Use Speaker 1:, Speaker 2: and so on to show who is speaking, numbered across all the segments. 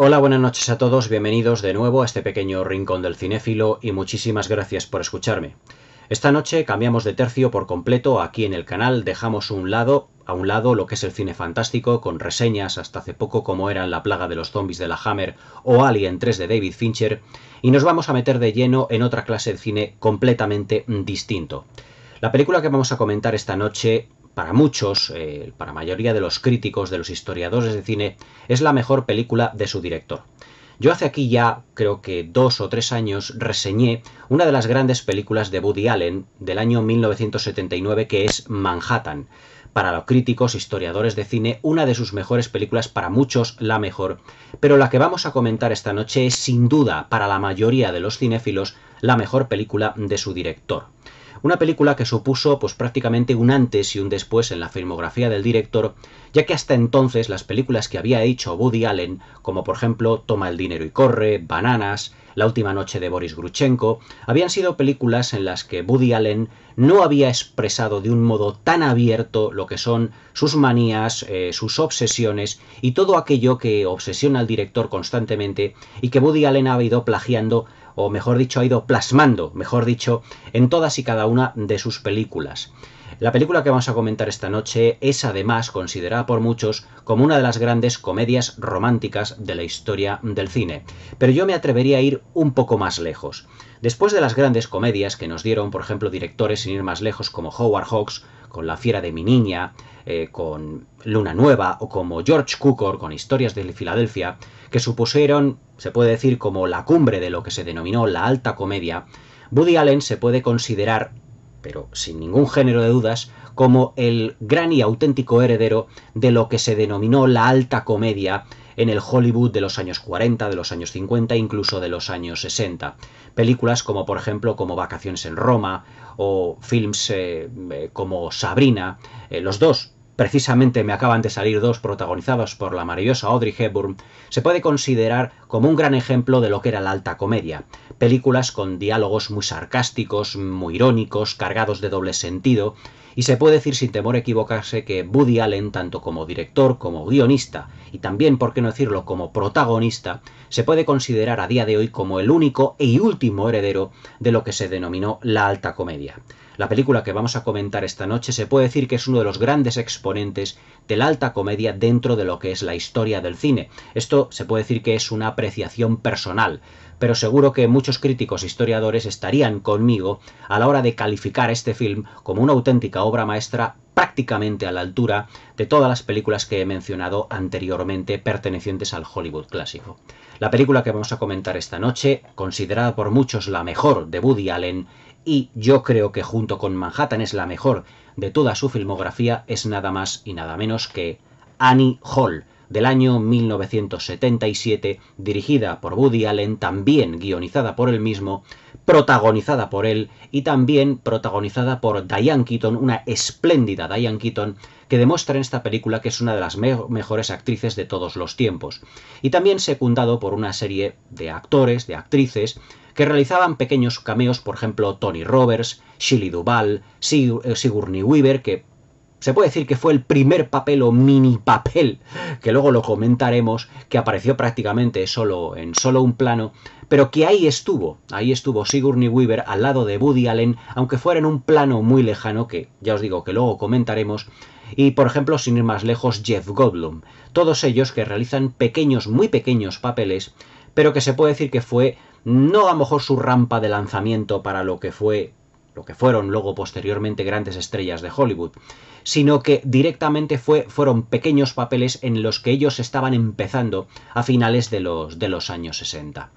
Speaker 1: Hola, buenas noches a todos, bienvenidos de nuevo a este pequeño rincón del cinéfilo y muchísimas gracias por escucharme. Esta noche cambiamos de tercio por completo aquí en el canal, dejamos un lado, a un lado lo que es el cine fantástico, con reseñas hasta hace poco como eran La plaga de los zombies de la Hammer o Alien 3 de David Fincher, y nos vamos a meter de lleno en otra clase de cine completamente distinto. La película que vamos a comentar esta noche para muchos, eh, para mayoría de los críticos, de los historiadores de cine, es la mejor película de su director. Yo hace aquí ya, creo que dos o tres años, reseñé una de las grandes películas de Woody Allen del año 1979 que es Manhattan. Para los críticos, historiadores de cine, una de sus mejores películas, para muchos la mejor, pero la que vamos a comentar esta noche es sin duda, para la mayoría de los cinéfilos, la mejor película de su director. Una película que supuso pues prácticamente un antes y un después en la filmografía del director, ya que hasta entonces las películas que había hecho Woody Allen, como por ejemplo Toma el dinero y corre, Bananas, La última noche de Boris Gruchenko, habían sido películas en las que Woody Allen no había expresado de un modo tan abierto lo que son sus manías, eh, sus obsesiones y todo aquello que obsesiona al director constantemente y que Woody Allen ha ido plagiando o mejor dicho, ha ido plasmando, mejor dicho, en todas y cada una de sus películas. La película que vamos a comentar esta noche es además considerada por muchos como una de las grandes comedias románticas de la historia del cine, pero yo me atrevería a ir un poco más lejos. Después de las grandes comedias que nos dieron, por ejemplo, directores sin ir más lejos como Howard Hawks con La fiera de mi niña, eh, con Luna Nueva o como George Cukor con Historias de Filadelfia, que supusieron, se puede decir, como la cumbre de lo que se denominó la alta comedia, Woody Allen se puede considerar, pero sin ningún género de dudas, como el gran y auténtico heredero de lo que se denominó la alta comedia en el Hollywood de los años 40, de los años 50, incluso de los años 60. Películas como, por ejemplo, como Vacaciones en Roma o films eh, eh, como Sabrina, eh, los dos precisamente me acaban de salir dos protagonizados por la maravillosa Audrey Hepburn, se puede considerar como un gran ejemplo de lo que era la alta comedia. Películas con diálogos muy sarcásticos, muy irónicos, cargados de doble sentido, y se puede decir sin temor a equivocarse que Woody Allen, tanto como director, como guionista, y también, por qué no decirlo, como protagonista, se puede considerar a día de hoy como el único y último heredero de lo que se denominó la alta comedia. La película que vamos a comentar esta noche se puede decir que es uno de los grandes exponentes de la alta comedia dentro de lo que es la historia del cine. Esto se puede decir que es una apreciación personal pero seguro que muchos críticos e historiadores estarían conmigo a la hora de calificar este film como una auténtica obra maestra prácticamente a la altura de todas las películas que he mencionado anteriormente pertenecientes al Hollywood clásico. La película que vamos a comentar esta noche, considerada por muchos la mejor de Woody Allen, y yo creo que junto con Manhattan es la mejor de toda su filmografía, es nada más y nada menos que Annie Hall, del año 1977, dirigida por Woody Allen, también guionizada por él mismo, protagonizada por él y también protagonizada por Diane Keaton, una espléndida Diane Keaton, que demuestra en esta película que es una de las mejores actrices de todos los tiempos. Y también secundado por una serie de actores, de actrices, que realizaban pequeños cameos, por ejemplo, Tony Roberts, Shirley Duvall, eh, Sigourney Weaver, que se puede decir que fue el primer papel o mini papel, que luego lo comentaremos, que apareció prácticamente solo en solo un plano, pero que ahí estuvo, ahí estuvo Sigourney Weaver al lado de Woody Allen, aunque fuera en un plano muy lejano, que ya os digo que luego comentaremos, y por ejemplo, sin ir más lejos, Jeff Goldblum, todos ellos que realizan pequeños, muy pequeños papeles, pero que se puede decir que fue no a lo mejor su rampa de lanzamiento para lo que fue lo que fueron luego posteriormente grandes estrellas de Hollywood, sino que directamente fue, fueron pequeños papeles en los que ellos estaban empezando a finales de los, de los años 60.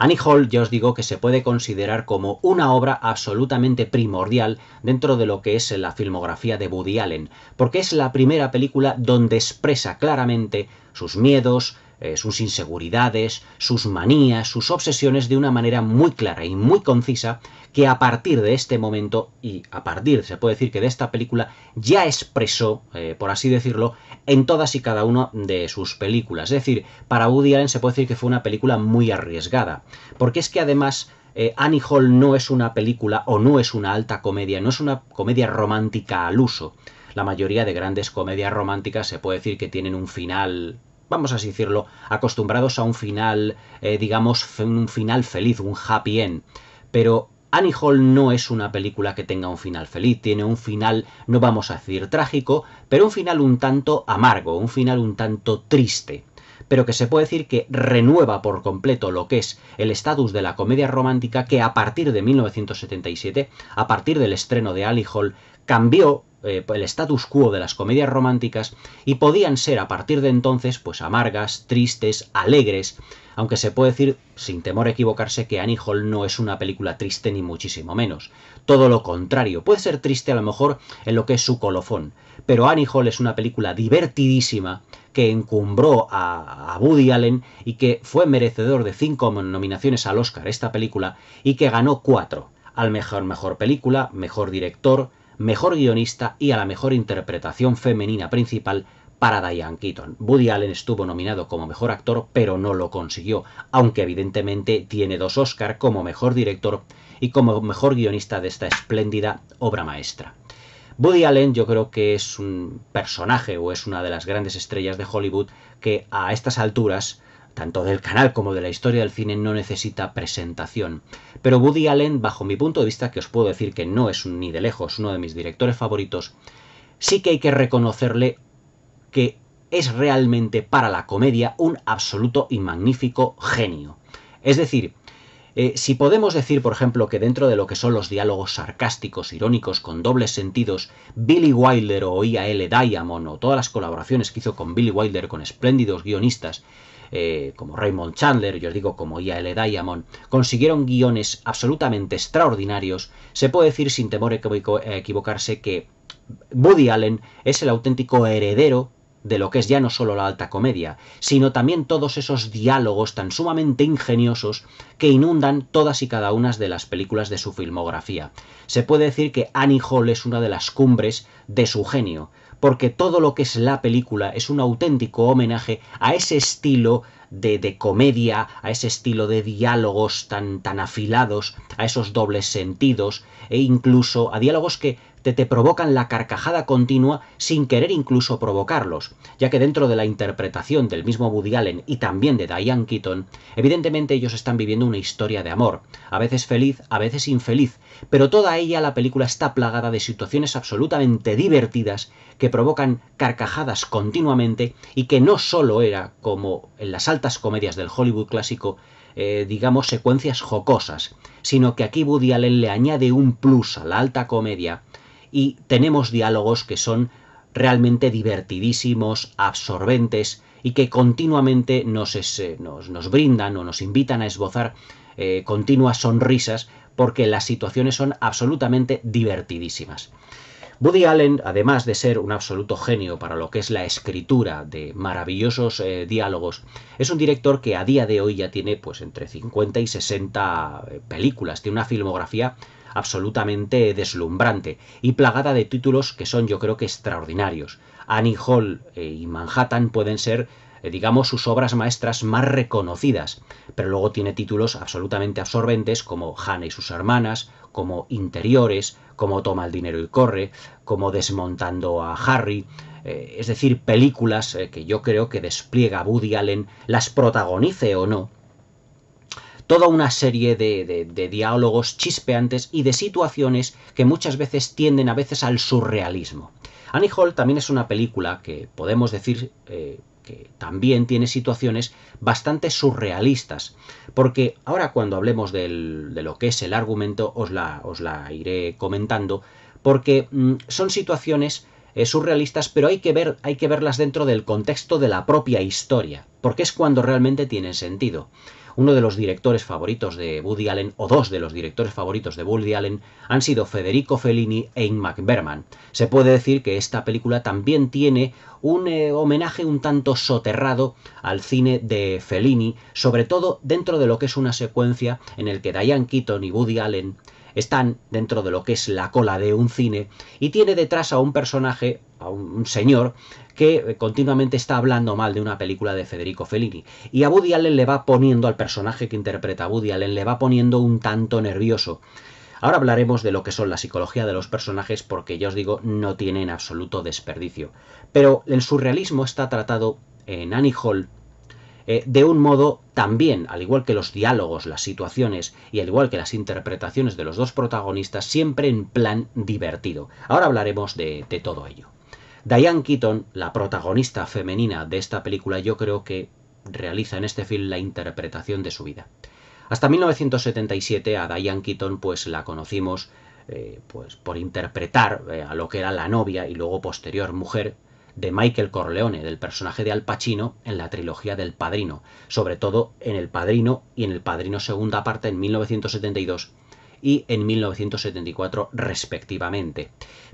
Speaker 1: Annie Hall ya os digo que se puede considerar como una obra absolutamente primordial dentro de lo que es la filmografía de Woody Allen, porque es la primera película donde expresa claramente sus miedos, eh, sus inseguridades, sus manías, sus obsesiones de una manera muy clara y muy concisa que a partir de este momento y a partir, se puede decir que de esta película, ya expresó, eh, por así decirlo, en todas y cada una de sus películas. Es decir, para Woody Allen se puede decir que fue una película muy arriesgada, porque es que además eh, Annie Hall no es una película o no es una alta comedia, no es una comedia romántica al uso. La mayoría de grandes comedias románticas se puede decir que tienen un final vamos a decirlo, acostumbrados a un final, eh, digamos, un final feliz, un happy end. Pero Annie Hall no es una película que tenga un final feliz, tiene un final, no vamos a decir trágico, pero un final un tanto amargo, un final un tanto triste, pero que se puede decir que renueva por completo lo que es el estatus de la comedia romántica que a partir de 1977, a partir del estreno de Annie Hall, cambió eh, pues, el status quo de las comedias románticas y podían ser a partir de entonces pues amargas, tristes, alegres, aunque se puede decir, sin temor a equivocarse, que Annie Hall no es una película triste ni muchísimo menos. Todo lo contrario, puede ser triste a lo mejor en lo que es su colofón, pero Annie Hall es una película divertidísima que encumbró a, a Woody Allen y que fue merecedor de cinco nominaciones al Oscar esta película y que ganó cuatro al mejor, mejor película, mejor director, mejor guionista y a la mejor interpretación femenina principal para Diane Keaton. Woody Allen estuvo nominado como mejor actor, pero no lo consiguió, aunque evidentemente tiene dos Oscar como mejor director y como mejor guionista de esta espléndida obra maestra. Woody Allen yo creo que es un personaje o es una de las grandes estrellas de Hollywood que a estas alturas tanto del canal como de la historia del cine, no necesita presentación. Pero Woody Allen, bajo mi punto de vista, que os puedo decir que no es ni de lejos uno de mis directores favoritos, sí que hay que reconocerle que es realmente para la comedia un absoluto y magnífico genio. Es decir, eh, si podemos decir, por ejemplo, que dentro de lo que son los diálogos sarcásticos, irónicos, con dobles sentidos, Billy Wilder o I.A.L. Diamond o todas las colaboraciones que hizo con Billy Wilder con espléndidos guionistas, eh, como Raymond Chandler, yo os digo como I.A.L. Diamond, consiguieron guiones absolutamente extraordinarios, se puede decir sin temor a equivocarse que Woody Allen es el auténtico heredero de lo que es ya no solo la alta comedia, sino también todos esos diálogos tan sumamente ingeniosos que inundan todas y cada una de las películas de su filmografía. Se puede decir que Annie Hall es una de las cumbres de su genio porque todo lo que es la película es un auténtico homenaje a ese estilo de, comedia, a ese estilo de diálogos tan, tan afilados, a esos dobles sentidos, e incluso a diálogos que te, provocan la carcajada continua sin querer incluso provocarlos, ya que dentro de la interpretación del mismo Woody Allen y también de Diane Keaton, evidentemente ellos están viviendo una historia de amor, a veces feliz, a veces infeliz, pero toda ella la película está plagada de situaciones absolutamente divertidas que provocan carcajadas continuamente y que no solo era como en las altas comedias del Hollywood clásico, eh, digamos, secuencias jocosas, sino que aquí Woody Allen le añade un plus a la alta comedia y tenemos diálogos que son realmente divertidísimos, absorbentes y que continuamente nos, eh, nos, brindan o nos invitan a esbozar eh, continuas sonrisas porque las situaciones son absolutamente divertidísimas. Woody Allen, además de ser un absoluto genio para lo que es la escritura de maravillosos eh, diálogos, es un director que a día de hoy ya tiene pues entre 50 y 60 películas, tiene una filmografía absolutamente deslumbrante y plagada de títulos que son yo creo que extraordinarios. Annie Hall eh, y Manhattan pueden ser eh, digamos, sus obras maestras más reconocidas, pero luego tiene títulos absolutamente absorbentes como Hannah y sus hermanas, como Interiores, como Toma el dinero y corre, como Desmontando a Harry, eh, es decir, películas que yo creo que despliega Woody Allen, las protagonice o no, toda una serie de, diálogos chispeantes y de situaciones que muchas veces tienden a veces al surrealismo. Annie Hall también es una película que podemos decir eh, que también tiene situaciones bastante surrealistas, porque ahora cuando hablemos de lo que es el argumento os la, os la iré comentando, porque mm, son situaciones es surrealistas, pero hay que, ver, hay que verlas dentro del contexto de la propia historia, porque es cuando realmente tienen sentido. Uno de los directores favoritos de Woody Allen, o dos de los directores favoritos de Woody Allen, han sido Federico Fellini e Ingmar Se puede decir que esta película también tiene un eh, homenaje un tanto soterrado al cine de Fellini, sobre todo dentro de lo que es una secuencia en el que Diane Keaton y Woody Allen están dentro de lo que es la cola de un cine y tiene detrás a un personaje, a un, señor, que eh, continuamente está hablando mal de una película de Federico Fellini. Y a Woody Allen le va poniendo, al personaje que interpreta a Woody Allen, le va poniendo un tanto nervioso. Ahora hablaremos de lo que son la psicología de los personajes porque ya os digo, no tienen absoluto desperdicio. Pero el surrealismo está tratado en Annie Hall eh, de un modo también, al igual que los diálogos, las situaciones y al igual que las interpretaciones de los dos protagonistas, siempre en plan divertido. Ahora hablaremos de, todo ello. Diane Keaton, la protagonista femenina de esta película, yo creo que realiza en este film la interpretación de su vida. Hasta 1977 a Diane Keaton pues la conocimos eh, pues por interpretar eh, a lo que era la novia y luego posterior mujer de Michael Corleone, del personaje de Al Pacino en la trilogía del Padrino, sobre todo en El Padrino y en El Padrino segunda parte en 1972 y en 1974 respectivamente.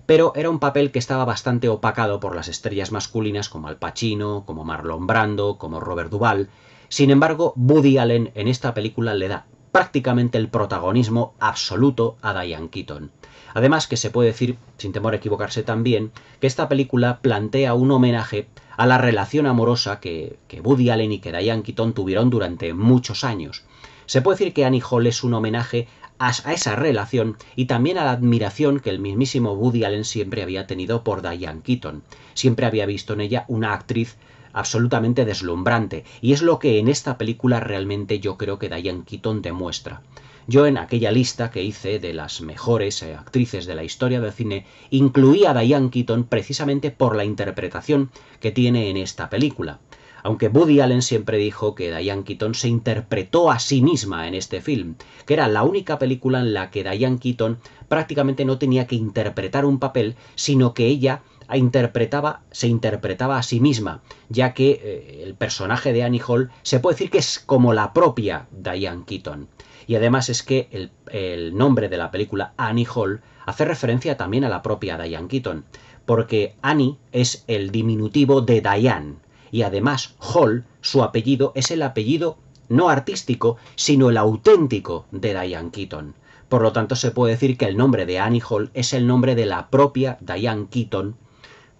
Speaker 1: Pero era un papel que estaba bastante opacado por las estrellas masculinas como Al Pacino, como Marlon Brando, como Robert Duvall. Sin embargo, Woody Allen en esta película le da prácticamente el protagonismo absoluto a Diane Keaton. Además que se puede decir, sin temor a equivocarse también, que esta película plantea un homenaje a la relación amorosa que, que Woody Allen y que Diane Keaton tuvieron durante muchos años. Se puede decir que Annie Hall es un homenaje a, a esa relación y también a la admiración que el mismísimo Woody Allen siempre había tenido por Diane Keaton. Siempre había visto en ella una actriz absolutamente deslumbrante, y es lo que en esta película realmente yo creo que Diane Keaton demuestra. Yo en aquella lista que hice de las mejores eh, actrices de la historia del cine incluí a Diane Keaton precisamente por la interpretación que tiene en esta película. Aunque Woody Allen siempre dijo que Diane Keaton se interpretó a sí misma en este film, que era la única película en la que Diane Keaton prácticamente no tenía que interpretar un papel, sino que ella interpretaba, se interpretaba a sí misma, ya que eh, el personaje de Annie Hall se puede decir que es como la propia Diane Keaton. Y además es que el, nombre de la película Annie Hall hace referencia también a la propia Diane Keaton, porque Annie es el diminutivo de Diane, y además Hall, su apellido, es el apellido no artístico, sino el auténtico de Diane Keaton. Por lo tanto, se puede decir que el nombre de Annie Hall es el nombre de la propia Diane Keaton,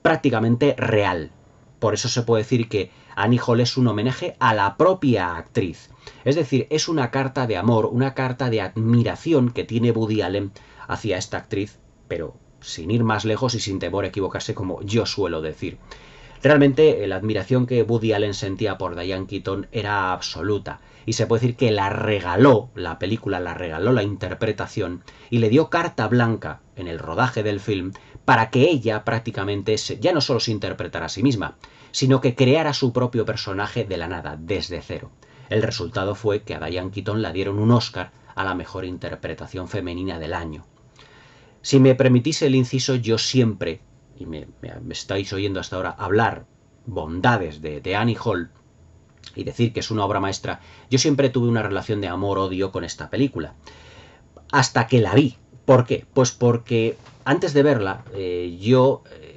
Speaker 1: prácticamente real. Por eso se puede decir que Annie Hall es un homenaje a la propia actriz, es decir, es una carta de amor, una carta de admiración que tiene Woody Allen hacia esta actriz, pero sin ir más lejos y sin temor a equivocarse como yo suelo decir. Realmente eh, la admiración que Woody Allen sentía por Diane Keaton era absoluta y se puede decir que la regaló la película, la regaló la interpretación y le dio carta blanca en el rodaje del film para que ella prácticamente ya no solo se interpretara a sí misma, sino que creara su propio personaje de la nada, desde cero. El resultado fue que a Diane Keaton la dieron un Oscar a la mejor interpretación femenina del año. Si me permitís el inciso, yo siempre, y me, estáis oyendo hasta ahora hablar bondades de, Annie Hall, y decir que es una obra maestra, yo siempre tuve una relación de amor-odio con esta película. Hasta que la vi. ¿Por qué? Pues porque antes de verla, eh, yo eh,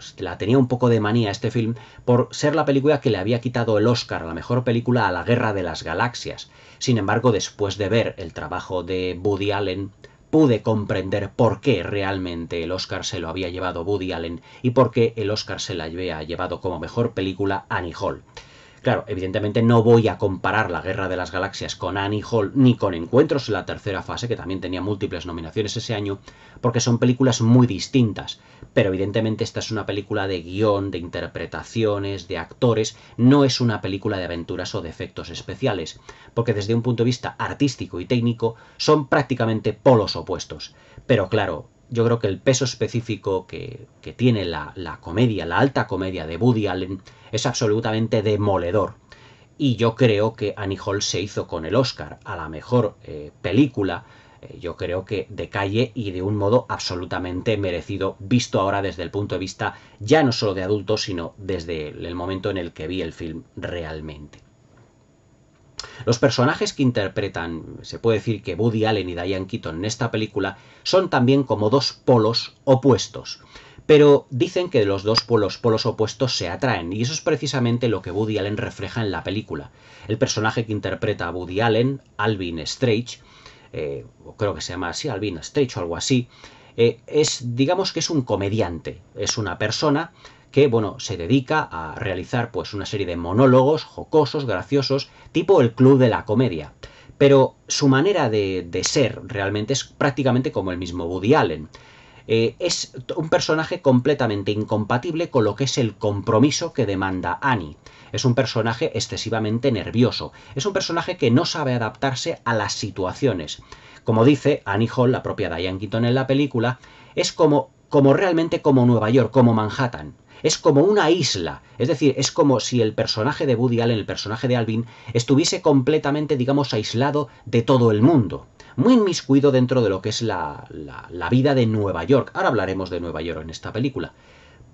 Speaker 1: pues, la tenía un poco de manía este film por ser la película que le había quitado el Oscar a la mejor película a la Guerra de las Galaxias. Sin embargo, después de ver el trabajo de Woody Allen, pude comprender por qué realmente el Oscar se lo había llevado Woody Allen y por qué el Oscar se la había llevado como mejor película Annie Hall. Claro, evidentemente no voy a comparar la Guerra de las Galaxias con Annie Hall ni con Encuentros en la tercera fase, que también tenía múltiples nominaciones ese año, porque son películas muy distintas. Pero evidentemente esta es una película de guión, de interpretaciones, de actores, no es una película de aventuras o de efectos especiales, porque desde un punto de vista artístico y técnico son prácticamente polos opuestos. Pero claro, yo creo que el peso específico que, tiene la, comedia, la alta comedia de Woody Allen, es absolutamente demoledor. Y yo creo que Annie Hall se hizo con el Oscar a la mejor eh, película, eh, yo creo que de calle y de un modo absolutamente merecido, visto ahora desde el punto de vista ya no solo de adultos, sino desde el momento en el que vi el film realmente. Los personajes que interpretan, se puede decir que Woody Allen y Diane Keaton en esta película, son también como dos polos opuestos. Pero dicen que los dos polos, polos opuestos se atraen, y eso es precisamente lo que Woody Allen refleja en la película. El personaje que interpreta a Woody Allen, Alvin Strange, eh, creo que se llama así, Alvin Strange o algo así, eh, es, digamos que es un comediante, es una persona que, bueno, se dedica a realizar pues una serie de monólogos jocosos, graciosos, tipo el Club de la Comedia. Pero su manera de, ser realmente es prácticamente como el mismo Woody Allen. Eh, es un personaje completamente incompatible con lo que es el compromiso que demanda Annie. Es un personaje excesivamente nervioso. Es un personaje que no sabe adaptarse a las situaciones. Como dice Annie Hall, la propia Diane Keaton en la película, es como, como realmente como Nueva York, como Manhattan es como una isla. Es decir, es como si el personaje de Woody Allen, el personaje de Alvin, estuviese completamente, digamos, aislado de todo el mundo. Muy inmiscuido dentro de lo que es la, vida de Nueva York. Ahora hablaremos de Nueva York en esta película.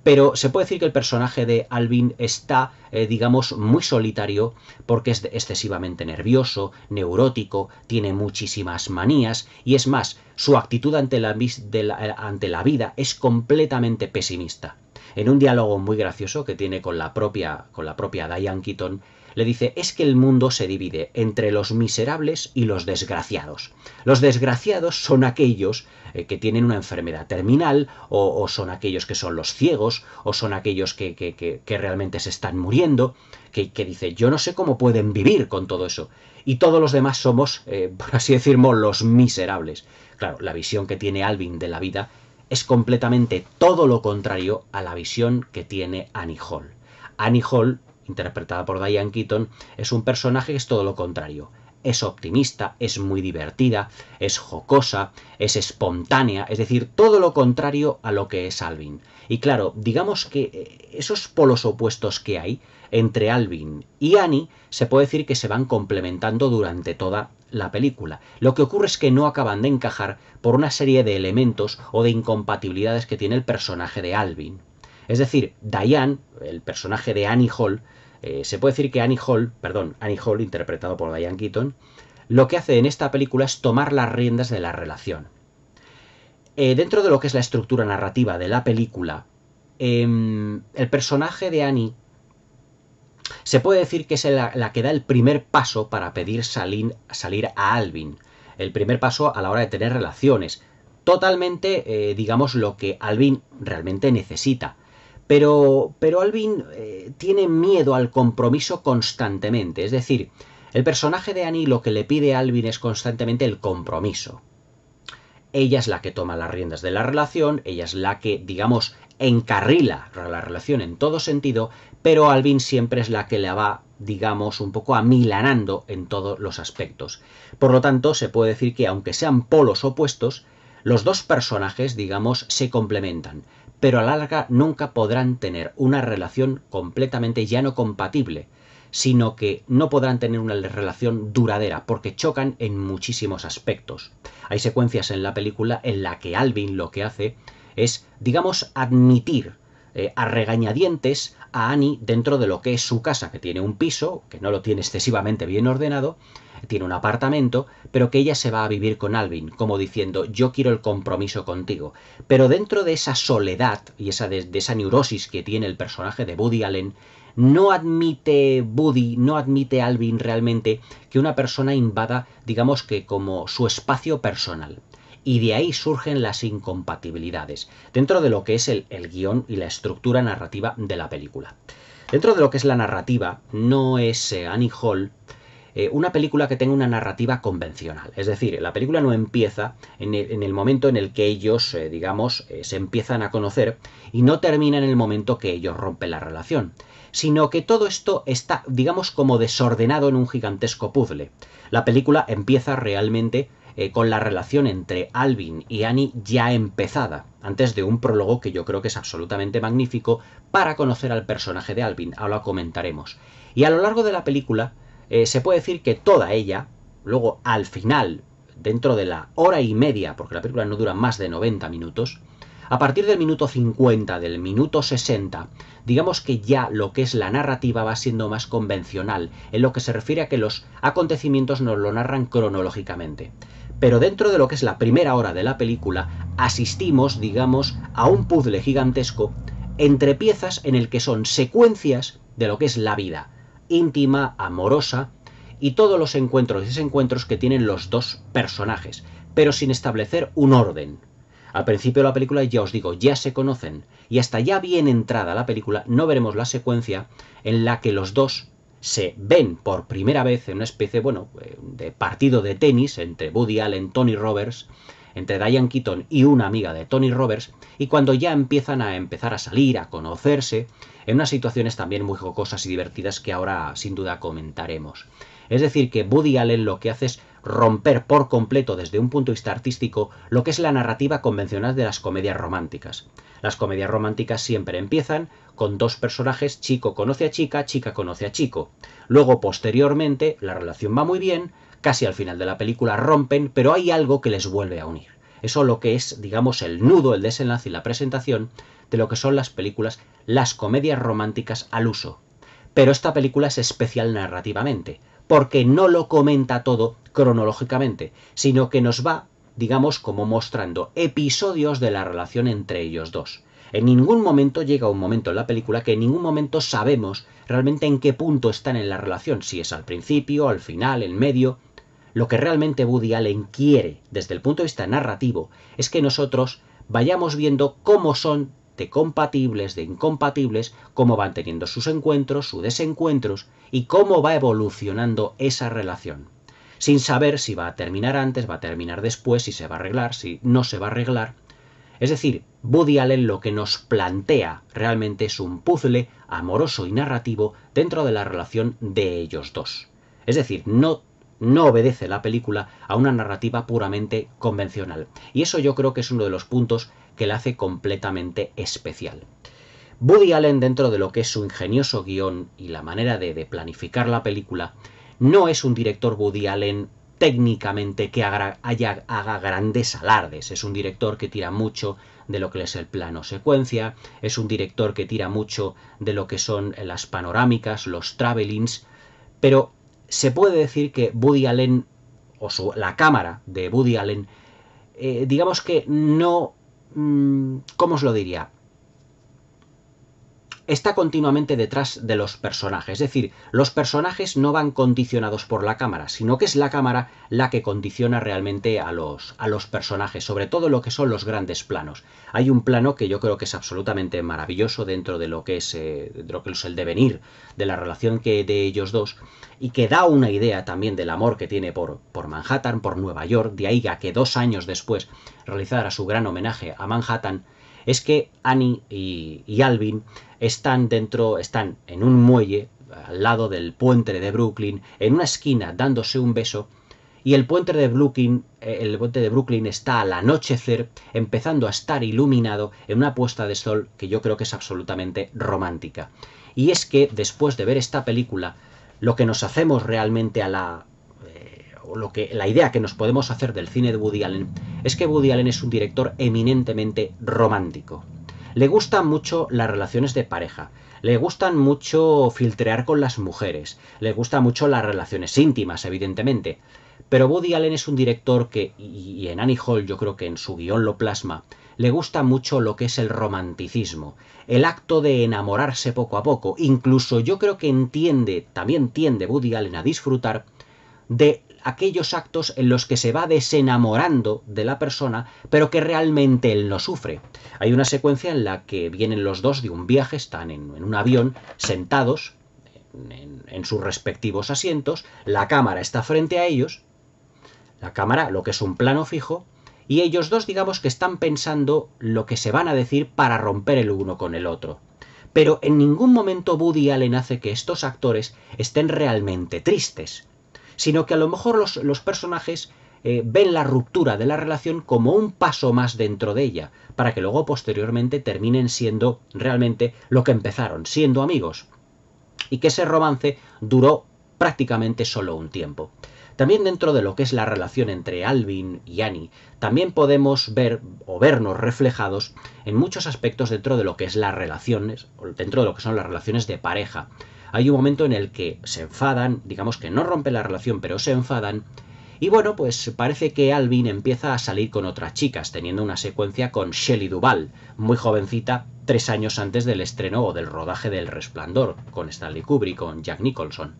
Speaker 1: Pero se puede decir que el personaje de Alvin está, eh, digamos, muy solitario porque es excesivamente nervioso, neurótico, tiene muchísimas manías y es más, su actitud ante la, eh, ante la vida es completamente pesimista en un diálogo muy gracioso que tiene con la propia, con la propia Diane Keaton, le dice, es que el mundo se divide entre los miserables y los desgraciados. Los desgraciados son aquellos eh, que tienen una enfermedad terminal, o, son aquellos que son los ciegos, o son aquellos que, que, realmente se están muriendo, que, dice, yo no sé cómo pueden vivir con todo eso. Y todos los demás somos, eh, por así decirlo, los miserables. Claro, la visión que tiene Alvin de la vida es completamente todo lo contrario a la visión que tiene Annie Hall. Annie Hall, interpretada por Diane Keaton, es un personaje que es todo lo contrario. Es optimista, es muy divertida, es jocosa, es espontánea, es decir, todo lo contrario a lo que es Alvin. Y claro, digamos que eh, esos polos opuestos que hay entre Alvin y Annie se puede decir que se van complementando durante toda la película. Lo que ocurre es que no acaban de encajar por una serie de elementos o de incompatibilidades que tiene el personaje de Alvin. Es decir, Diane, el personaje de Annie Hall, eh, se puede decir que Annie Hall, perdón, Annie Hall interpretado por Diane Keaton, lo que hace en esta película es tomar las riendas de la relación. Eh, dentro de lo que es la estructura narrativa de la película, em, el personaje de Annie se puede decir que es la, que da el primer paso para pedir salir a Alvin, el primer paso a la hora de tener relaciones, totalmente, eh, digamos, lo que Alvin realmente necesita. Pero, pero Alvin eh, tiene miedo al compromiso constantemente, es decir, el personaje de Annie lo que le pide a Alvin es constantemente el compromiso. Ella es la que toma las riendas de la relación, ella es la que, digamos, encarrila la relación en todo sentido, pero Alvin siempre es la que la va, digamos, un poco amilanando en todos los aspectos. Por lo tanto, se puede decir que aunque sean polos opuestos, los dos personajes, digamos, se complementan, pero a la larga nunca podrán tener una relación completamente ya no compatible, sino que no podrán tener una relación duradera, porque chocan en muchísimos aspectos. Hay secuencias en la película en la que Alvin lo que hace es, digamos, admitir eh, a regañadientes a Annie dentro de lo que es su casa, que tiene un piso, que no lo tiene excesivamente bien ordenado, tiene un apartamento, pero que ella se va a vivir con Alvin, como diciendo yo quiero el compromiso contigo. Pero dentro de esa soledad y esa, de, esa neurosis que tiene el personaje de Woody Allen, no admite Buddy, no admite Alvin realmente que una persona invada, digamos que como su espacio personal y de ahí surgen las incompatibilidades dentro de lo que es el, guión y la estructura narrativa de la película. Dentro de lo que es la narrativa, no es eh, Annie Hall eh, una película que tenga una narrativa convencional. Es decir, la película no empieza en el, momento en el que ellos, eh, digamos, se empiezan a conocer y no termina en el momento que ellos rompen la relación sino que todo esto está, digamos, como desordenado en un gigantesco puzzle. La película empieza realmente eh, con la relación entre Alvin y Annie ya empezada, antes de un prólogo que yo creo que es absolutamente magnífico para conocer al personaje de Alvin, ahora lo comentaremos. Y a lo largo de la película eh, se puede decir que toda ella, luego al final, dentro de la hora y media, porque la película no dura más de 90 minutos, a partir del minuto 50, del minuto 60, digamos que ya lo que es la narrativa va siendo más convencional, en lo que se refiere a que los acontecimientos nos lo narran cronológicamente pero dentro de lo que es la primera hora de la película, asistimos, digamos, a un puzzle gigantesco entre piezas en el que son secuencias de lo que es la vida, íntima, amorosa, y todos los encuentros y desencuentros que tienen los dos personajes, pero sin establecer un orden. Al principio de la película, ya os digo, ya se conocen, y hasta ya bien entrada la película, no veremos la secuencia en la que los dos se ven por primera vez en una especie, bueno, eh, de partido de tenis entre Woody Allen, Tony Roberts, entre Diane Keaton y una amiga de Tony Roberts, y cuando ya empiezan a empezar a salir, a conocerse, en unas situaciones también muy jocosas y divertidas que ahora sin duda comentaremos. Es decir, que Woody Allen lo que hace es romper por completo desde un punto de vista artístico lo que es la narrativa convencional de las comedias románticas. Las comedias románticas siempre empiezan con dos personajes, chico conoce a chica, chica conoce a chico. Luego, posteriormente, la relación va muy bien, casi al final de la película rompen, pero hay algo que les vuelve a unir. Eso lo que es, digamos, el nudo, el desenlace y la presentación de lo que son las películas, las comedias románticas al uso. Pero esta película es especial narrativamente porque no lo comenta todo cronológicamente, sino que nos va, digamos, como mostrando episodios de la relación entre ellos dos. En ningún momento llega un momento en la película que en ningún momento sabemos realmente en qué punto están en la relación, si es al principio, al final, en medio. Lo que realmente Woody Allen quiere, desde el punto de vista narrativo, es que nosotros vayamos viendo cómo son de compatibles, de incompatibles, cómo van teniendo sus encuentros, sus desencuentros y cómo va evolucionando esa relación. Sin saber si va a terminar antes, va a terminar después, si se va a arreglar, si no se va a arreglar. Es decir, Woody Allen lo que nos plantea realmente es un puzzle amoroso y narrativo dentro de la relación de ellos dos. Es decir, no no obedece la película a una narrativa puramente convencional. Y eso yo creo que es uno de los puntos que la hace completamente especial. Woody Allen, dentro de lo que es su ingenioso guión y la manera de, planificar la película, no es un director Woody Allen técnicamente que haga, haga grandes alardes. Es un director que tira mucho de lo que es el plano secuencia, es un director que tira mucho de lo que son las panorámicas, los travelings, pero se puede decir que Woody Allen, o la cámara de Woody Allen, eh, digamos que no Mm, ¿Cómo os lo diría? está continuamente detrás de los personajes. Es decir, los personajes no van condicionados por la cámara, sino que es la cámara la que condiciona realmente a los, a los personajes, sobre todo lo que son los grandes planos. Hay un plano que yo creo que es absolutamente maravilloso dentro de lo que es, eh, lo que es el devenir, de la relación que de ellos dos, y que da una idea también del amor que tiene por, por Manhattan, por Nueva York, de ahí a que dos años después realizara su gran homenaje a Manhattan, es que Annie y, y Alvin están dentro, están en un muelle al lado del puente de Brooklyn, en una esquina dándose un beso, y el puente de Brooklyn, eh, el bote de Brooklyn está al anochecer, empezando a estar iluminado en una puesta de sol que yo creo que es absolutamente romántica. Y es que después de ver esta película, lo que nos hacemos realmente a la eh, lo que, la idea que nos podemos hacer del cine de Woody Allen es que Woody Allen es un director eminentemente romántico. Le gustan mucho las relaciones de pareja, le gustan mucho filtrear con las mujeres, le gustan mucho las relaciones íntimas, evidentemente. Pero Woody Allen es un director que, y en Annie Hall yo creo que en su guión lo plasma, le gusta mucho lo que es el romanticismo, el acto de enamorarse poco a poco. Incluso yo creo que entiende, también tiende Woody Allen a disfrutar de aquellos actos en los que se va desenamorando de la persona, pero que realmente él no sufre. Hay una secuencia en la que vienen los dos de un viaje, están en, un avión, sentados en, en sus respectivos asientos, la cámara está frente a ellos, la cámara, lo que es un plano fijo, y ellos dos digamos que están pensando lo que se van a decir para romper el uno con el otro. Pero en ningún momento Woody Allen hace que estos actores estén realmente tristes sino que a lo mejor los, personajes eh, ven la ruptura de la relación como un paso más dentro de ella, para que luego posteriormente terminen siendo realmente lo que empezaron, siendo amigos. Y que ese romance duró prácticamente solo un tiempo. También dentro de lo que es la relación entre Alvin y Annie, también podemos ver o vernos reflejados en muchos aspectos dentro de lo que es las relaciones, dentro de lo que son las relaciones de pareja hay un momento en el que se enfadan, digamos que no rompe la relación, pero se enfadan. Y bueno, pues parece que Alvin empieza a salir con otras chicas, teniendo una secuencia con Shelley Duval, muy jovencita, tres años antes del estreno o del rodaje del Resplandor, con Stanley Kubrick, con Jack Nicholson.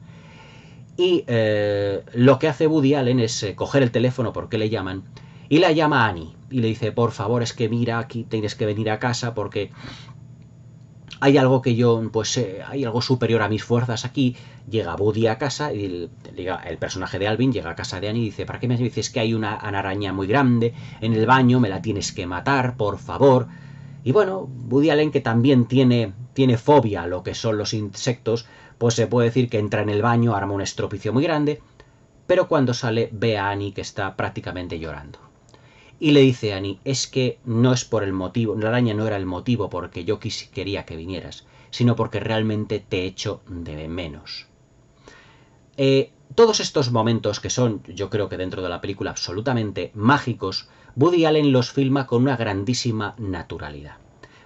Speaker 1: Y eh, lo que hace Woody Allen es eh, coger el teléfono, porque le llaman, y la llama Annie, y le dice, por favor, es que mira, aquí tienes que venir a casa porque hay algo que yo, pues eh, hay algo superior a mis fuerzas aquí. Llega Buddy a casa y el, el, personaje de Alvin llega a casa de Annie y dice, ¿para qué me dices que hay una, anaraña araña muy grande en el baño? Me la tienes que matar, por favor. Y bueno, Woody Allen que también tiene, tiene fobia a lo que son los insectos, pues se puede decir que entra en el baño, arma un estropicio muy grande, pero cuando sale ve a Annie que está prácticamente llorando y le dice a Annie, es que no es por el motivo, la araña no era el motivo porque yo quería que vinieras, sino porque realmente te echo de menos. Eh, todos estos momentos que son, yo creo que dentro de la película, absolutamente mágicos, Woody Allen los filma con una grandísima naturalidad.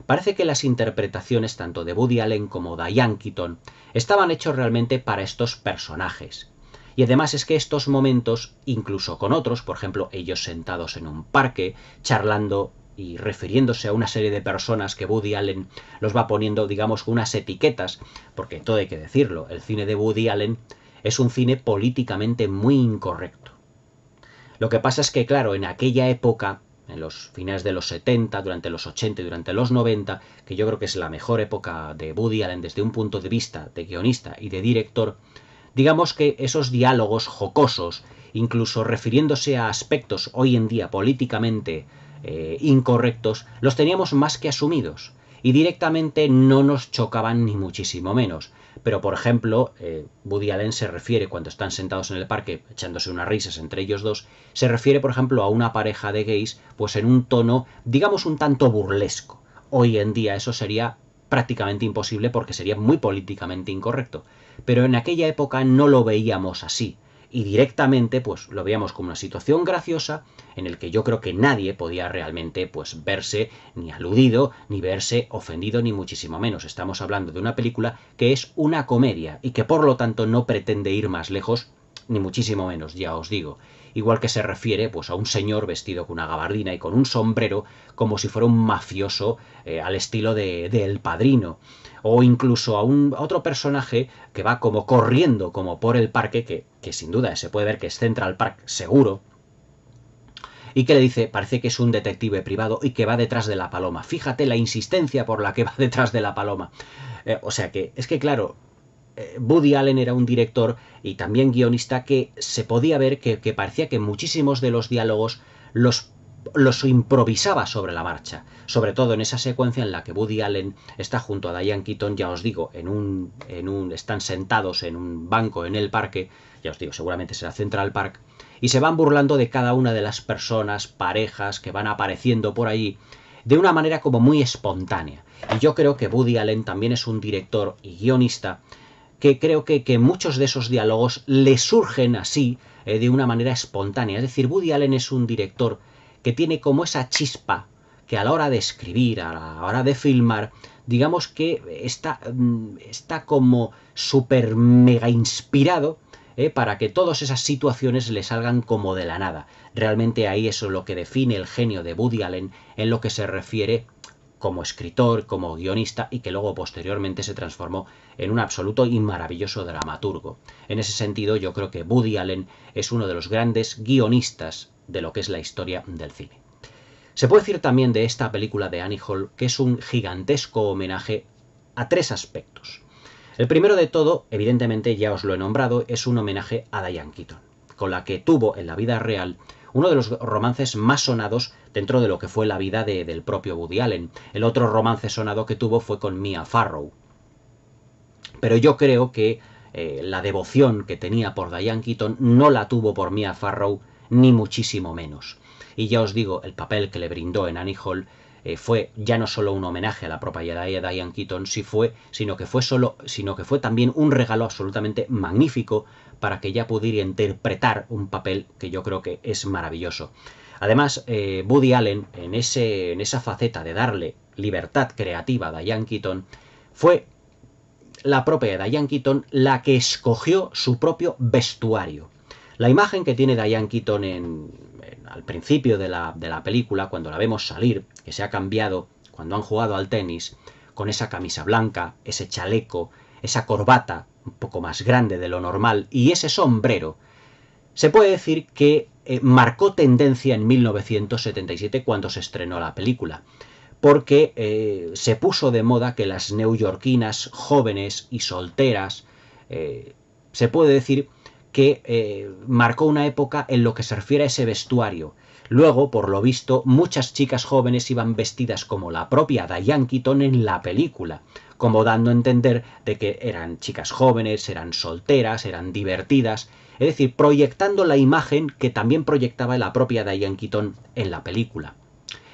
Speaker 1: Parece que las interpretaciones tanto de Woody Allen como de Diane Keaton estaban hechos realmente para estos personajes, y además es que estos momentos, incluso con otros, por ejemplo, ellos sentados en un parque, charlando y refiriéndose a una serie de personas que Woody Allen los va poniendo, digamos, unas etiquetas, porque todo hay que decirlo, el cine de Woody Allen es un cine políticamente muy incorrecto. Lo que pasa es que, claro, en aquella época, en los finales de los 70, durante los 80 y durante los 90, que yo creo que es la mejor época de Woody Allen desde un punto de vista de guionista y de director, digamos que esos diálogos jocosos, incluso refiriéndose a aspectos hoy en día políticamente eh, incorrectos, los teníamos más que asumidos y directamente no nos chocaban ni muchísimo menos. Pero, por ejemplo, eh, Woody Allen se refiere, cuando están sentados en el parque echándose unas risas entre ellos dos, se refiere, por ejemplo, a una pareja de gays, pues en un tono, digamos, un tanto burlesco. Hoy en día eso sería prácticamente imposible porque sería muy políticamente incorrecto pero en aquella época no lo veíamos así y directamente pues lo veíamos como una situación graciosa en el que yo creo que nadie podía realmente pues verse ni aludido ni verse ofendido ni muchísimo menos estamos hablando de una película que es una comedia y que por lo tanto no pretende ir más lejos ni muchísimo menos ya os digo igual que se refiere pues a un señor vestido con una gabardina y con un sombrero como si fuera un mafioso eh, al estilo de, de El Padrino o incluso a, un, otro personaje que va como corriendo, como por el parque, que, sin duda se puede ver que es Central Park seguro, y que le dice, parece que es un detective privado y que va detrás de la paloma. Fíjate la insistencia por la que va detrás de la paloma. Eh, o sea que, es que claro, eh, Woody Allen era un director y también guionista que se podía ver que, que parecía que muchísimos de los diálogos los los improvisaba sobre la marcha, sobre todo en esa secuencia en la que Woody Allen está junto a Diane Keaton, ya os digo, en un, en un, están sentados en un banco en el parque, ya os digo, seguramente será Central Park, y se van burlando de cada una de las personas, parejas que van apareciendo por ahí, de una manera como muy espontánea. Y yo creo que Woody Allen también es un director y guionista que creo que, muchos de esos diálogos le surgen así, eh, de una manera espontánea. Es decir, Woody Allen es un director que tiene como esa chispa que a la hora de escribir, a la hora de filmar, digamos que está, mm, está como súper mega inspirado eh, para que todas esas situaciones le salgan como de la nada. Realmente ahí eso es lo que define el genio de Woody Allen en lo que se refiere como escritor, como guionista y que luego posteriormente se transformó en un absoluto y maravilloso dramaturgo. En ese sentido yo creo que Woody Allen es uno de los grandes guionistas de lo que es la historia del cine. Se puede decir también de esta película de Annie Hall que es un gigantesco homenaje a tres aspectos. El primero de todo, evidentemente ya os lo he nombrado, es un homenaje a Diane Keaton, con la que tuvo en la vida real uno de los romances más sonados dentro de lo que fue la vida del propio Woody Allen. El otro romance sonado que tuvo fue con Mia Farrow. Pero yo creo que eh, la devoción que tenía por Diane Keaton no la tuvo por Mia Farrow ni muchísimo menos. Y ya os digo, el papel que le brindó en Annie Hall eh, fue ya no solo un homenaje a la propiedad de Diane Keaton, si fue, sino, que fue solo, sino que fue también un regalo absolutamente magnífico para que ya pudiera interpretar un papel que yo creo que es maravilloso. Además, eh, Woody Allen, en, ese, en esa faceta de darle libertad creativa a Diane Keaton, fue la propia Diane Keaton la que escogió su propio vestuario. La imagen que tiene Diane Keaton en, al principio de la, de la película, cuando la vemos salir, que se ha cambiado cuando han jugado al tenis, con esa camisa blanca, ese chaleco, esa corbata un poco más grande de lo normal y ese sombrero, se puede decir que eh, marcó tendencia en 1977 cuando se estrenó la película, porque eh, se puso de moda que las neoyorquinas jóvenes y solteras, eh, se puede decir, que eh, marcó una época en lo que se refiere a ese vestuario. Luego, por lo visto, muchas chicas jóvenes iban vestidas como la propia Diane Keaton en la película, como dando a entender de que eran chicas jóvenes, eran solteras, eran divertidas, es decir, proyectando la imagen que también proyectaba la propia Diane Keaton en la película.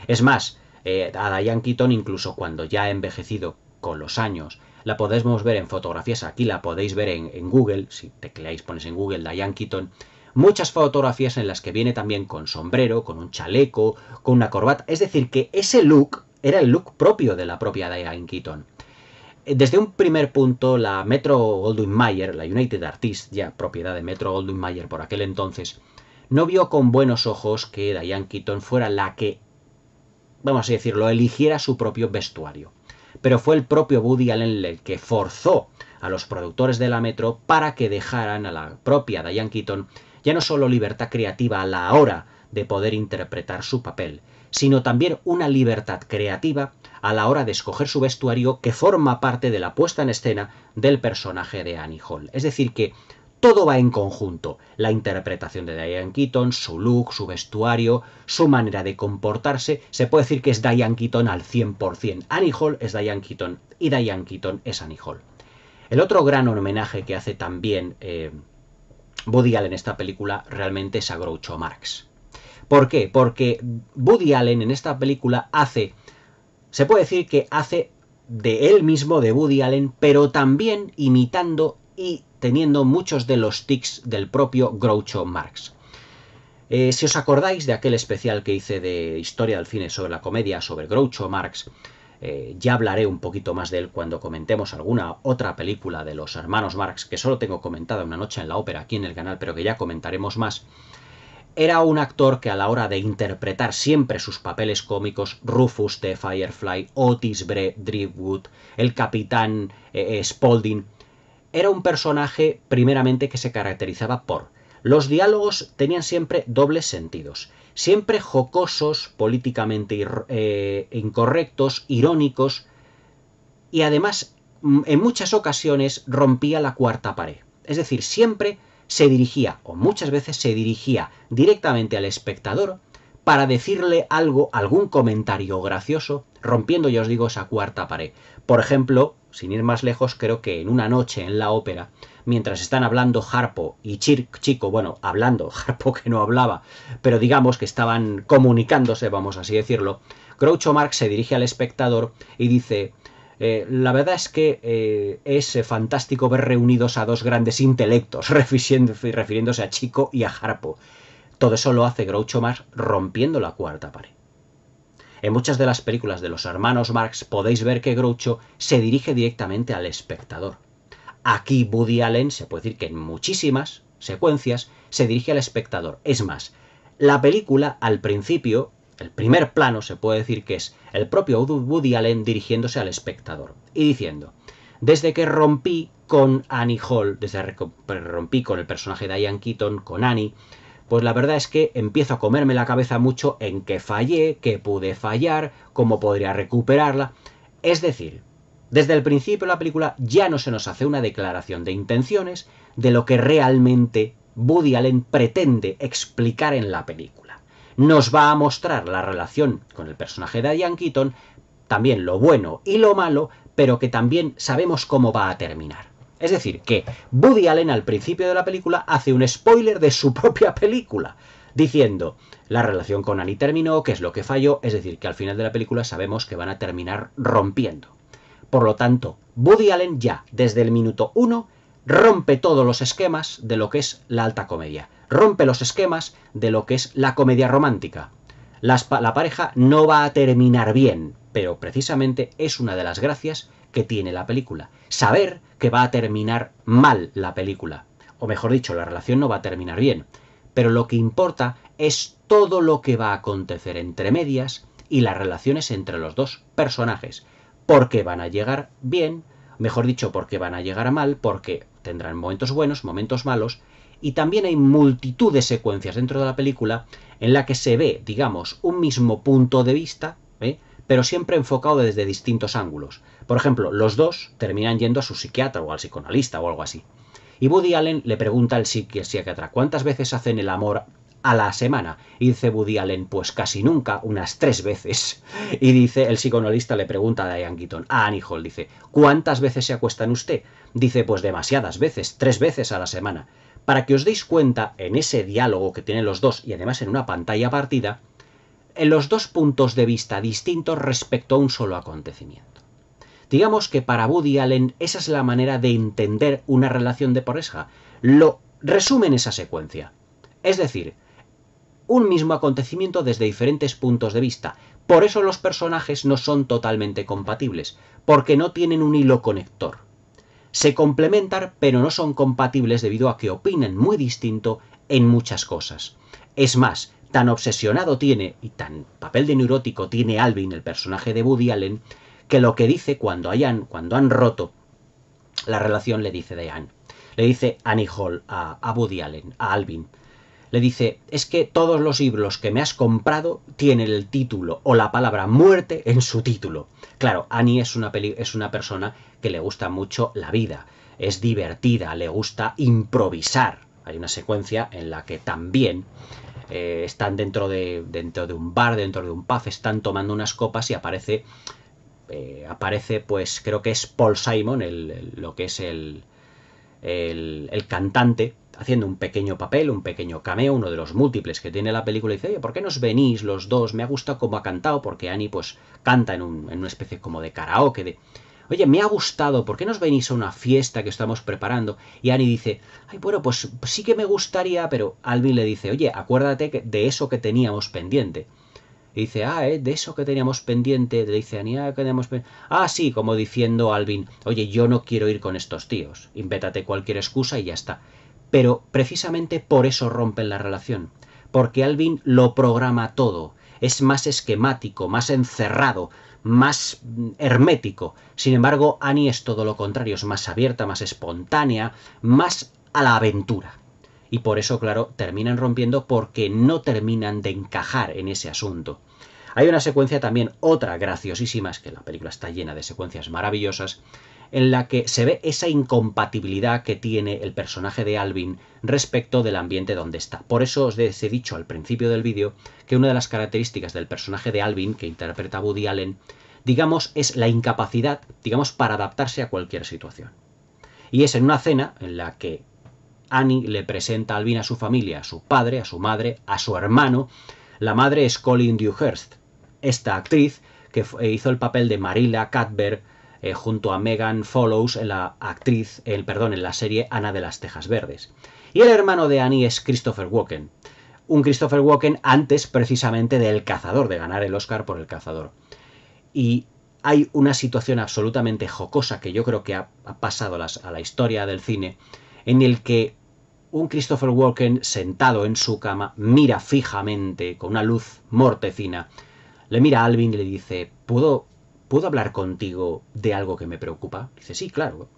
Speaker 1: Es más, eh, a Diane Keaton incluso cuando ya ha envejecido con los años, la podemos ver en fotografías aquí, la podéis ver en, Google, si tecleáis, pones en Google Diane Keaton, muchas fotografías en las que viene también con sombrero, con un chaleco, con una corbata, es decir, que ese look era el look propio de la propia Diane Keaton. Desde un primer punto, la Metro Goldwyn Mayer, la United Artists, ya propiedad de Metro Goldwyn Mayer por aquel entonces, no vio con buenos ojos que Diane Keaton fuera la que, vamos a decirlo, eligiera su propio vestuario pero fue el propio Woody Allen el que forzó a los productores de la Metro para que dejaran a la propia Diane Keaton ya no solo libertad creativa a la hora de poder interpretar su papel, sino también una libertad creativa a la hora de escoger su vestuario que forma parte de la puesta en escena del personaje de Annie Hall. Es decir, que todo va en conjunto. La interpretación de Diane Keaton, su look, su vestuario, su manera de comportarse, se puede decir que es Diane Keaton al 100%. Annie Hall es Diane Keaton y Diane Keaton es Annie Hall. El otro gran homenaje que hace también eh, Woody Allen en esta película realmente es a Groucho Marx. ¿Por qué? Porque Woody Allen en esta película hace, se puede decir que hace de él mismo, de Woody Allen, pero también imitando y teniendo muchos de los tics del propio Groucho Marx. Eh, si os acordáis de aquel especial que hice de historia del cine sobre la comedia, sobre Groucho Marx, eh, ya hablaré un poquito más de él cuando comentemos alguna otra película de los hermanos Marx, que solo tengo comentada una noche en la ópera aquí en el canal, pero que ya comentaremos más. Era un actor que a la hora de interpretar siempre sus papeles cómicos, Rufus de Firefly, Otis Bre, el capitán eh, Spaulding, era un personaje primeramente que se caracterizaba por los diálogos tenían siempre dobles sentidos, siempre jocosos, políticamente eh, incorrectos, irónicos, y además mm, en muchas ocasiones rompía la cuarta pared. Es decir, siempre se dirigía, o muchas veces se dirigía directamente al espectador, para decirle algo, algún comentario gracioso, rompiendo, ya os digo, esa cuarta pared. Por ejemplo, sin ir más lejos, creo que en una noche en la ópera, mientras están hablando Harpo y Chico, bueno, hablando, Harpo que no hablaba, pero digamos que estaban comunicándose, vamos así decirlo, Groucho Marx se dirige al espectador y dice, eh, la verdad es que eh, es fantástico ver reunidos a dos grandes intelectos, refiriéndose a Chico y a Harpo. Todo eso lo hace Groucho Marx rompiendo la cuarta pared. En muchas de las películas de los hermanos Marx podéis ver que Groucho se dirige directamente al espectador. Aquí Woody Allen, se puede decir que en muchísimas secuencias, se dirige al espectador. Es más, la película al principio, el primer plano se puede decir que es el propio Woody Allen dirigiéndose al espectador y diciendo, desde que rompí con Annie Hall, desde que rompí con el personaje de Ian Keaton, con Annie, pues la verdad es que empiezo a comerme la cabeza mucho en qué fallé, qué pude fallar, cómo podría recuperarla. Es decir, desde el principio de la película ya no se nos hace una declaración de intenciones de lo que realmente Woody Allen pretende explicar en la película. Nos va a mostrar la relación con el personaje de Diane Keaton, también lo bueno y lo malo, pero que también sabemos cómo va a terminar. Es decir, que Woody Allen al principio de la película hace un spoiler de su propia película, diciendo la relación con Annie terminó, qué es lo que falló, es decir, que al final de la película sabemos que van a terminar rompiendo. Por lo tanto, Woody Allen ya, desde el minuto 1, rompe todos los esquemas de lo que es la alta comedia, rompe los esquemas de lo que es la comedia romántica. la pareja no va a terminar bien, pero precisamente es una de las gracias que tiene la película. Saber que va a terminar mal la película. O mejor dicho, la relación no va a terminar bien. Pero lo que importa es todo lo que va a acontecer entre medias y las relaciones entre los dos personajes. Porque van a llegar bien, mejor dicho, porque van a llegar mal, porque tendrán momentos buenos, momentos malos, y también hay multitud de secuencias dentro de la película en la que se ve, digamos, un mismo punto de vista, ¿eh? pero siempre enfocado desde distintos ángulos. Por ejemplo, los dos terminan yendo a su psiquiatra o al psicoanalista o algo así. Y Woody Allen le pregunta al psiquiatra cuántas veces hacen el amor a la semana. Y dice Woody Allen, pues casi nunca, unas tres veces. Y dice, el psicoanalista le pregunta a Diane Keaton, a Annie dice, ¿cuántas veces se acuestan usted? Dice, pues demasiadas veces, tres veces a la semana. Para que os deis cuenta, en ese diálogo que tienen los dos y además en una pantalla partida, los dos puntos de vista distintos respecto a un solo acontecimiento. Digamos que para Woody Allen esa es la manera de entender una relación de pareja. Lo resumen esa secuencia. Es decir, un mismo acontecimiento desde diferentes puntos de vista. Por eso los personajes no son totalmente compatibles, porque no tienen un hilo conector. Se complementan, pero no son compatibles debido a que opinan muy distinto en muchas cosas. Es más, tan obsesionado tiene y tan papel de neurótico tiene Alvin, el personaje de Woody Allen, que lo que dice cuando, hayan, cuando han roto la relación le dice de Anne. le dice Annie Hall a, a Woody Allen, a Alvin, le dice, es que todos los libros que me has comprado tienen el título o la palabra muerte en su título. Claro, Annie es una, es una persona que le gusta mucho la vida, es divertida, le gusta improvisar. Hay una secuencia en la que también eh, están dentro de, dentro de un bar, dentro de un pub, están tomando unas copas y aparece, eh, aparece pues creo que es Paul Simon, el, lo que es el, el, cantante, haciendo un pequeño papel, un pequeño cameo, uno de los múltiples que tiene la película, y dice, oye, ¿por qué nos venís los dos? Me ha gustado cómo ha cantado, porque Annie pues canta en, en una especie como de karaoke, de oye, me ha gustado, ¿por qué nos venís a una fiesta que estamos preparando? Y Annie dice, ay, bueno, pues, pues sí que me gustaría, pero Alvin le dice, oye, acuérdate de eso que teníamos pendiente. Y dice, ah, ¿eh? de eso que teníamos pendiente, le dice Annie, ah, que teníamos Ah, sí, como diciendo Alvin, oye, yo no quiero ir con estos tíos, invétate cualquier excusa y ya está. Pero precisamente por eso rompen la relación, porque Alvin lo programa todo, es más esquemático, más encerrado, más hermético. Sin embargo, Annie es todo lo contrario, es más abierta, más espontánea, más a la aventura. Y por eso, claro, terminan rompiendo porque no terminan de encajar en ese asunto. Hay una secuencia también, otra graciosísima, es que la película está llena de secuencias maravillosas, en la que se ve esa incompatibilidad que tiene el personaje de Alvin respecto del ambiente donde está. Por eso os he dicho al principio del vídeo que una de las características del personaje de Alvin, que interpreta Woody Allen, digamos, es la incapacidad, digamos, para adaptarse a cualquier situación. Y es en una cena en la que Annie le presenta a Alvin a su familia, a su padre, a su madre, a su hermano. La madre es Colin Dewhurst, esta actriz que hizo el papel de Marilla Cuthbert eh, junto a Megan Follows, la actriz, el, perdón, en la serie Ana de las Tejas Verdes. Y el hermano de Annie es Christopher Walken. Un Christopher Walken antes precisamente del cazador, de ganar el Oscar por el cazador. Y hay una situación absolutamente jocosa que yo creo que ha, pasado a la historia del cine, en el que un Christopher Walken sentado en su cama mira fijamente, con una luz mortecina, le mira a Alvin y le dice, ¿puedo ¿puedo hablar contigo de algo que me preocupa? Dice, sí, claro.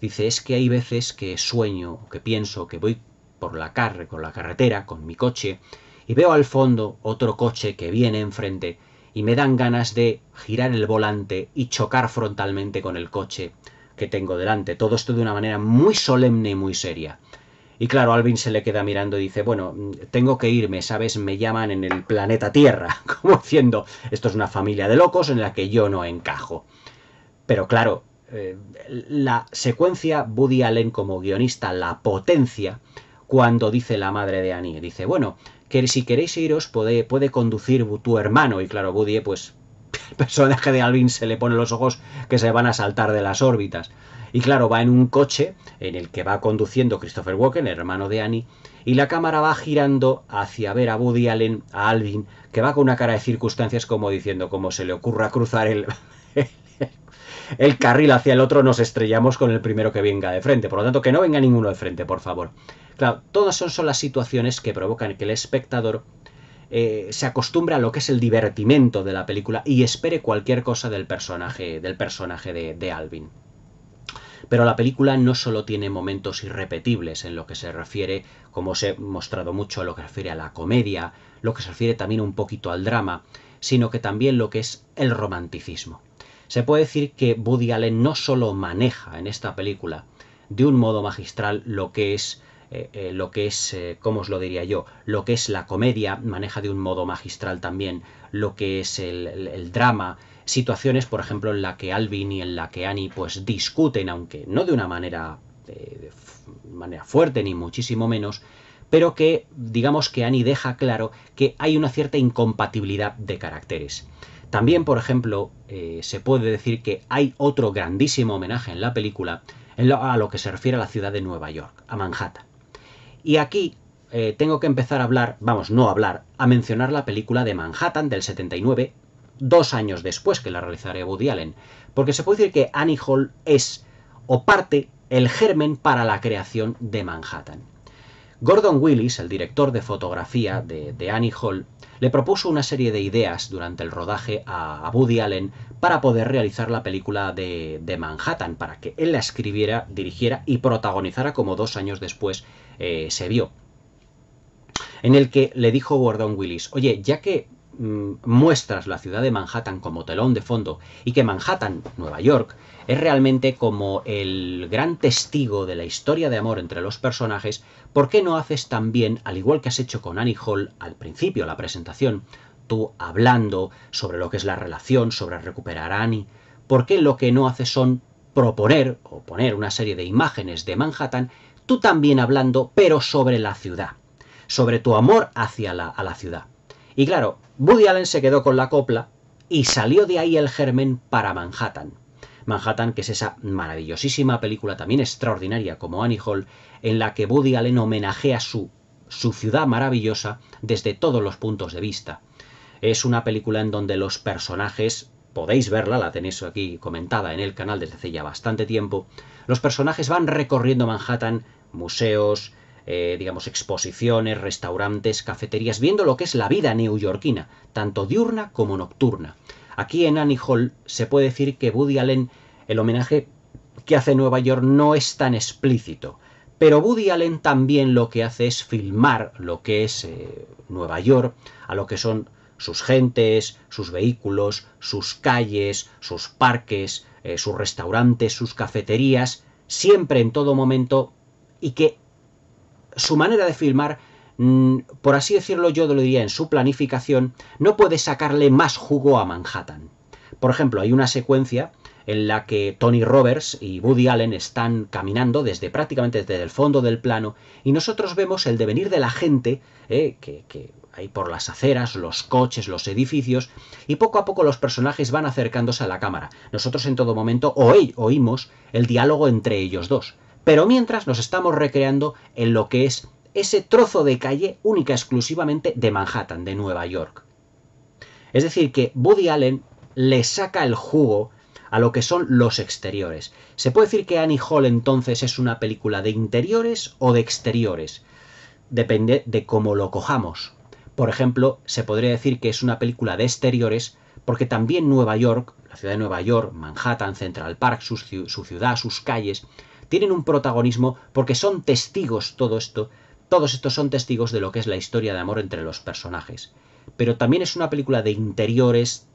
Speaker 1: Dice, es que hay veces que sueño, que pienso, que voy por la carre, con la carretera, con mi coche, y veo al fondo otro coche que viene enfrente y me dan ganas de girar el volante y chocar frontalmente con el coche que tengo delante. Todo esto de una manera muy solemne y muy seria. Y claro, Alvin se le queda mirando y dice, bueno, tengo que irme, ¿sabes? Me llaman en el planeta Tierra, como diciendo, esto es una familia de locos en la que yo no encajo. Pero claro, eh, la secuencia Woody Allen como guionista la potencia cuando dice la madre de Annie, dice, bueno, que si queréis iros puede, puede conducir tu hermano. Y claro, Woody, pues, el personaje de Alvin se le pone los ojos que se van a saltar de las órbitas. Y claro, va en un coche en el que va conduciendo Christopher Walken, hermano de Annie, y la cámara va girando hacia ver a Woody Allen, a Alvin, que va con una cara de circunstancias como diciendo, como se le ocurra cruzar el, el carril hacia el otro, nos estrellamos con el primero que venga de frente. Por lo tanto, que no venga ninguno de frente, por favor. Claro, todas son, son las situaciones que provocan que el espectador eh, se acostumbre a lo que es el divertimento de la película y espere cualquier cosa del personaje, del personaje de, de Alvin. Pero la película no solo tiene momentos irrepetibles en lo que se refiere, como os he mostrado mucho, a lo que se refiere a la comedia, lo que se refiere también un poquito al drama, sino que también lo que es el romanticismo. Se puede decir que Woody Allen no solo maneja en esta película de un modo magistral lo que es eh, eh, lo que es, eh, ¿cómo os lo diría yo? Lo que es la comedia, maneja de un modo magistral también lo que es el drama, situaciones, por ejemplo, en la que Alvin y en la que Annie pues discuten, aunque no de una manera, eh, de manera fuerte ni muchísimo menos, pero que digamos que Annie deja claro que hay una cierta incompatibilidad de caracteres. También, por ejemplo, eh, se puede decir que hay otro grandísimo homenaje en la película a lo que se refiere a la ciudad de Nueva York, a Manhattan. Y aquí eh, tengo que empezar a hablar, vamos, no hablar, a mencionar la película de Manhattan del 79, dos años después que la realizaría Woody Allen, porque se puede decir que Annie Hall es o parte el germen para la creación de Manhattan. Gordon Willis, el director de fotografía de, Annie Hall, le propuso una serie de ideas durante el rodaje a, Woody Allen para poder realizar la película de, Manhattan, para que él la escribiera, dirigiera y protagonizara como dos años después eh, se vio. En el que le dijo Gordon Willis, oye, ya que Mm, muestras la ciudad de Manhattan como telón de fondo y que Manhattan, Nueva York, es realmente como el gran testigo de la historia de amor entre los personajes, ¿por qué no haces también, al igual que has hecho con Annie Hall al principio, la presentación, tú hablando sobre lo que es la relación, sobre recuperar a Annie? ¿Por qué lo que no haces son proponer o poner una serie de imágenes de Manhattan, tú también hablando, pero sobre la ciudad, sobre tu amor hacia la, la ciudad? Y claro, Buddy Allen se quedó con la copla y salió de ahí el germen para Manhattan. Manhattan, que es esa maravillosísima película también extraordinaria como Annie Hall, en la que Woody Allen homenajea su, su ciudad maravillosa desde todos los puntos de vista. Es una película en donde los personajes, podéis verla, la tenéis aquí comentada en el canal desde hace ya bastante tiempo, los personajes van recorriendo Manhattan, museos, eh, digamos, exposiciones, restaurantes, cafeterías, viendo lo que es la vida neoyorquina, tanto diurna como nocturna. Aquí en Annie Hall se puede decir que Woody Allen, el homenaje que hace Nueva York no es tan explícito, pero Woody Allen también lo que hace es filmar lo que es eh, Nueva York, a lo que son sus gentes, sus vehículos, sus calles, sus parques, eh, sus restaurantes, sus cafeterías, siempre en todo momento y que su manera de filmar, mm, por así decirlo yo lo diría, en su planificación, no puede sacarle más jugo a Manhattan. Por ejemplo, hay una secuencia en la que Tony Roberts y Woody Allen están caminando desde prácticamente desde el fondo del plano y nosotros vemos el devenir de la gente eh, que, hay por las aceras, los coches, los edificios y poco a poco los personajes van acercándose a la cámara. Nosotros en todo momento oímos el diálogo entre ellos dos. Pero mientras nos estamos recreando en lo que es ese trozo de calle única exclusivamente de Manhattan, de Nueva York. Es decir, que Woody Allen le saca el jugo a lo que son los exteriores. Se puede decir que Annie Hall entonces es una película de interiores o de exteriores. Depende de cómo lo cojamos. Por ejemplo, se podría decir que es una película de exteriores porque también Nueva York, la ciudad de Nueva York, Manhattan, Central Park, su, su ciudad, sus calles, tienen un protagonismo porque son testigos todo esto, todos estos son testigos de lo que es la historia de amor entre los personajes. Pero también es una película de interiores,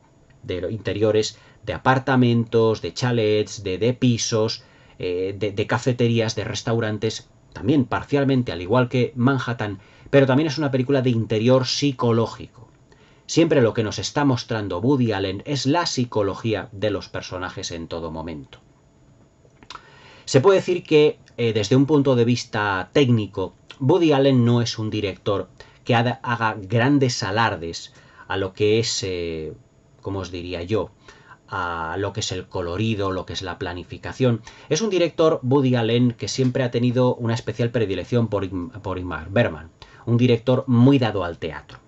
Speaker 1: de interiores, de apartamentos, de chalets, de, pisos, eh, de, de cafeterías, de restaurantes, también parcialmente, al igual que Manhattan, pero también es una película de interior psicológico. Siempre lo que nos está mostrando Woody Allen es la psicología de los personajes en todo momento. Se puede decir que eh, desde un punto de vista técnico, Woody Allen no es un director que haga grandes alardes a lo que es, eh, como os diría yo, a lo que es el colorido, lo que es la planificación. Es un director, Woody Allen, que siempre ha tenido una especial predilección por, por Ingmar Berman, un director muy dado al teatro.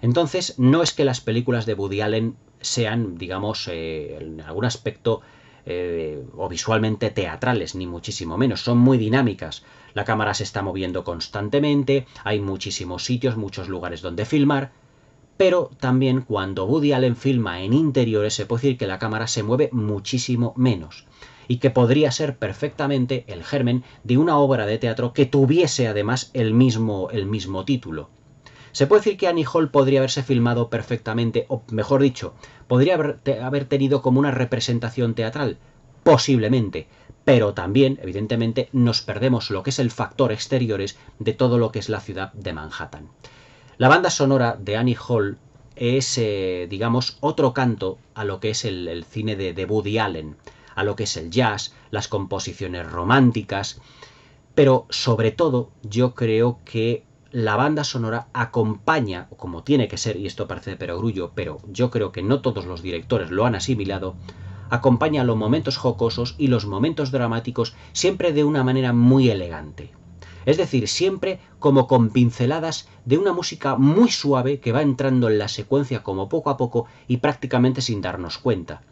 Speaker 1: Entonces, no es que las películas de Woody Allen sean, digamos, eh, en algún aspecto eh, o visualmente teatrales, ni muchísimo menos, son muy dinámicas. La cámara se está moviendo constantemente, hay muchísimos sitios, muchos lugares donde filmar, pero también cuando Woody Allen filma en interiores se puede decir que la cámara se mueve muchísimo menos y que podría ser perfectamente el germen de una obra de teatro que tuviese además el mismo, el mismo título. Se puede decir que Annie Hall podría haberse filmado perfectamente, o mejor dicho, podría haber, tenido como una representación teatral, posiblemente, pero también, evidentemente, nos perdemos lo que es el factor exteriores de todo lo que es la ciudad de Manhattan. La banda sonora de Annie Hall es, eh, digamos, otro canto a lo que es el, cine de, de, Woody Allen, a lo que es el jazz, las composiciones románticas, pero sobre todo yo creo que la banda sonora acompaña, como tiene que ser, y esto parece de perogrullo, pero yo creo que no todos los directores lo han asimilado, acompaña los momentos jocosos y los momentos dramáticos siempre de una manera muy elegante. Es decir, siempre como con pinceladas de una música muy suave que va entrando en la secuencia como poco a poco y prácticamente sin darnos cuenta.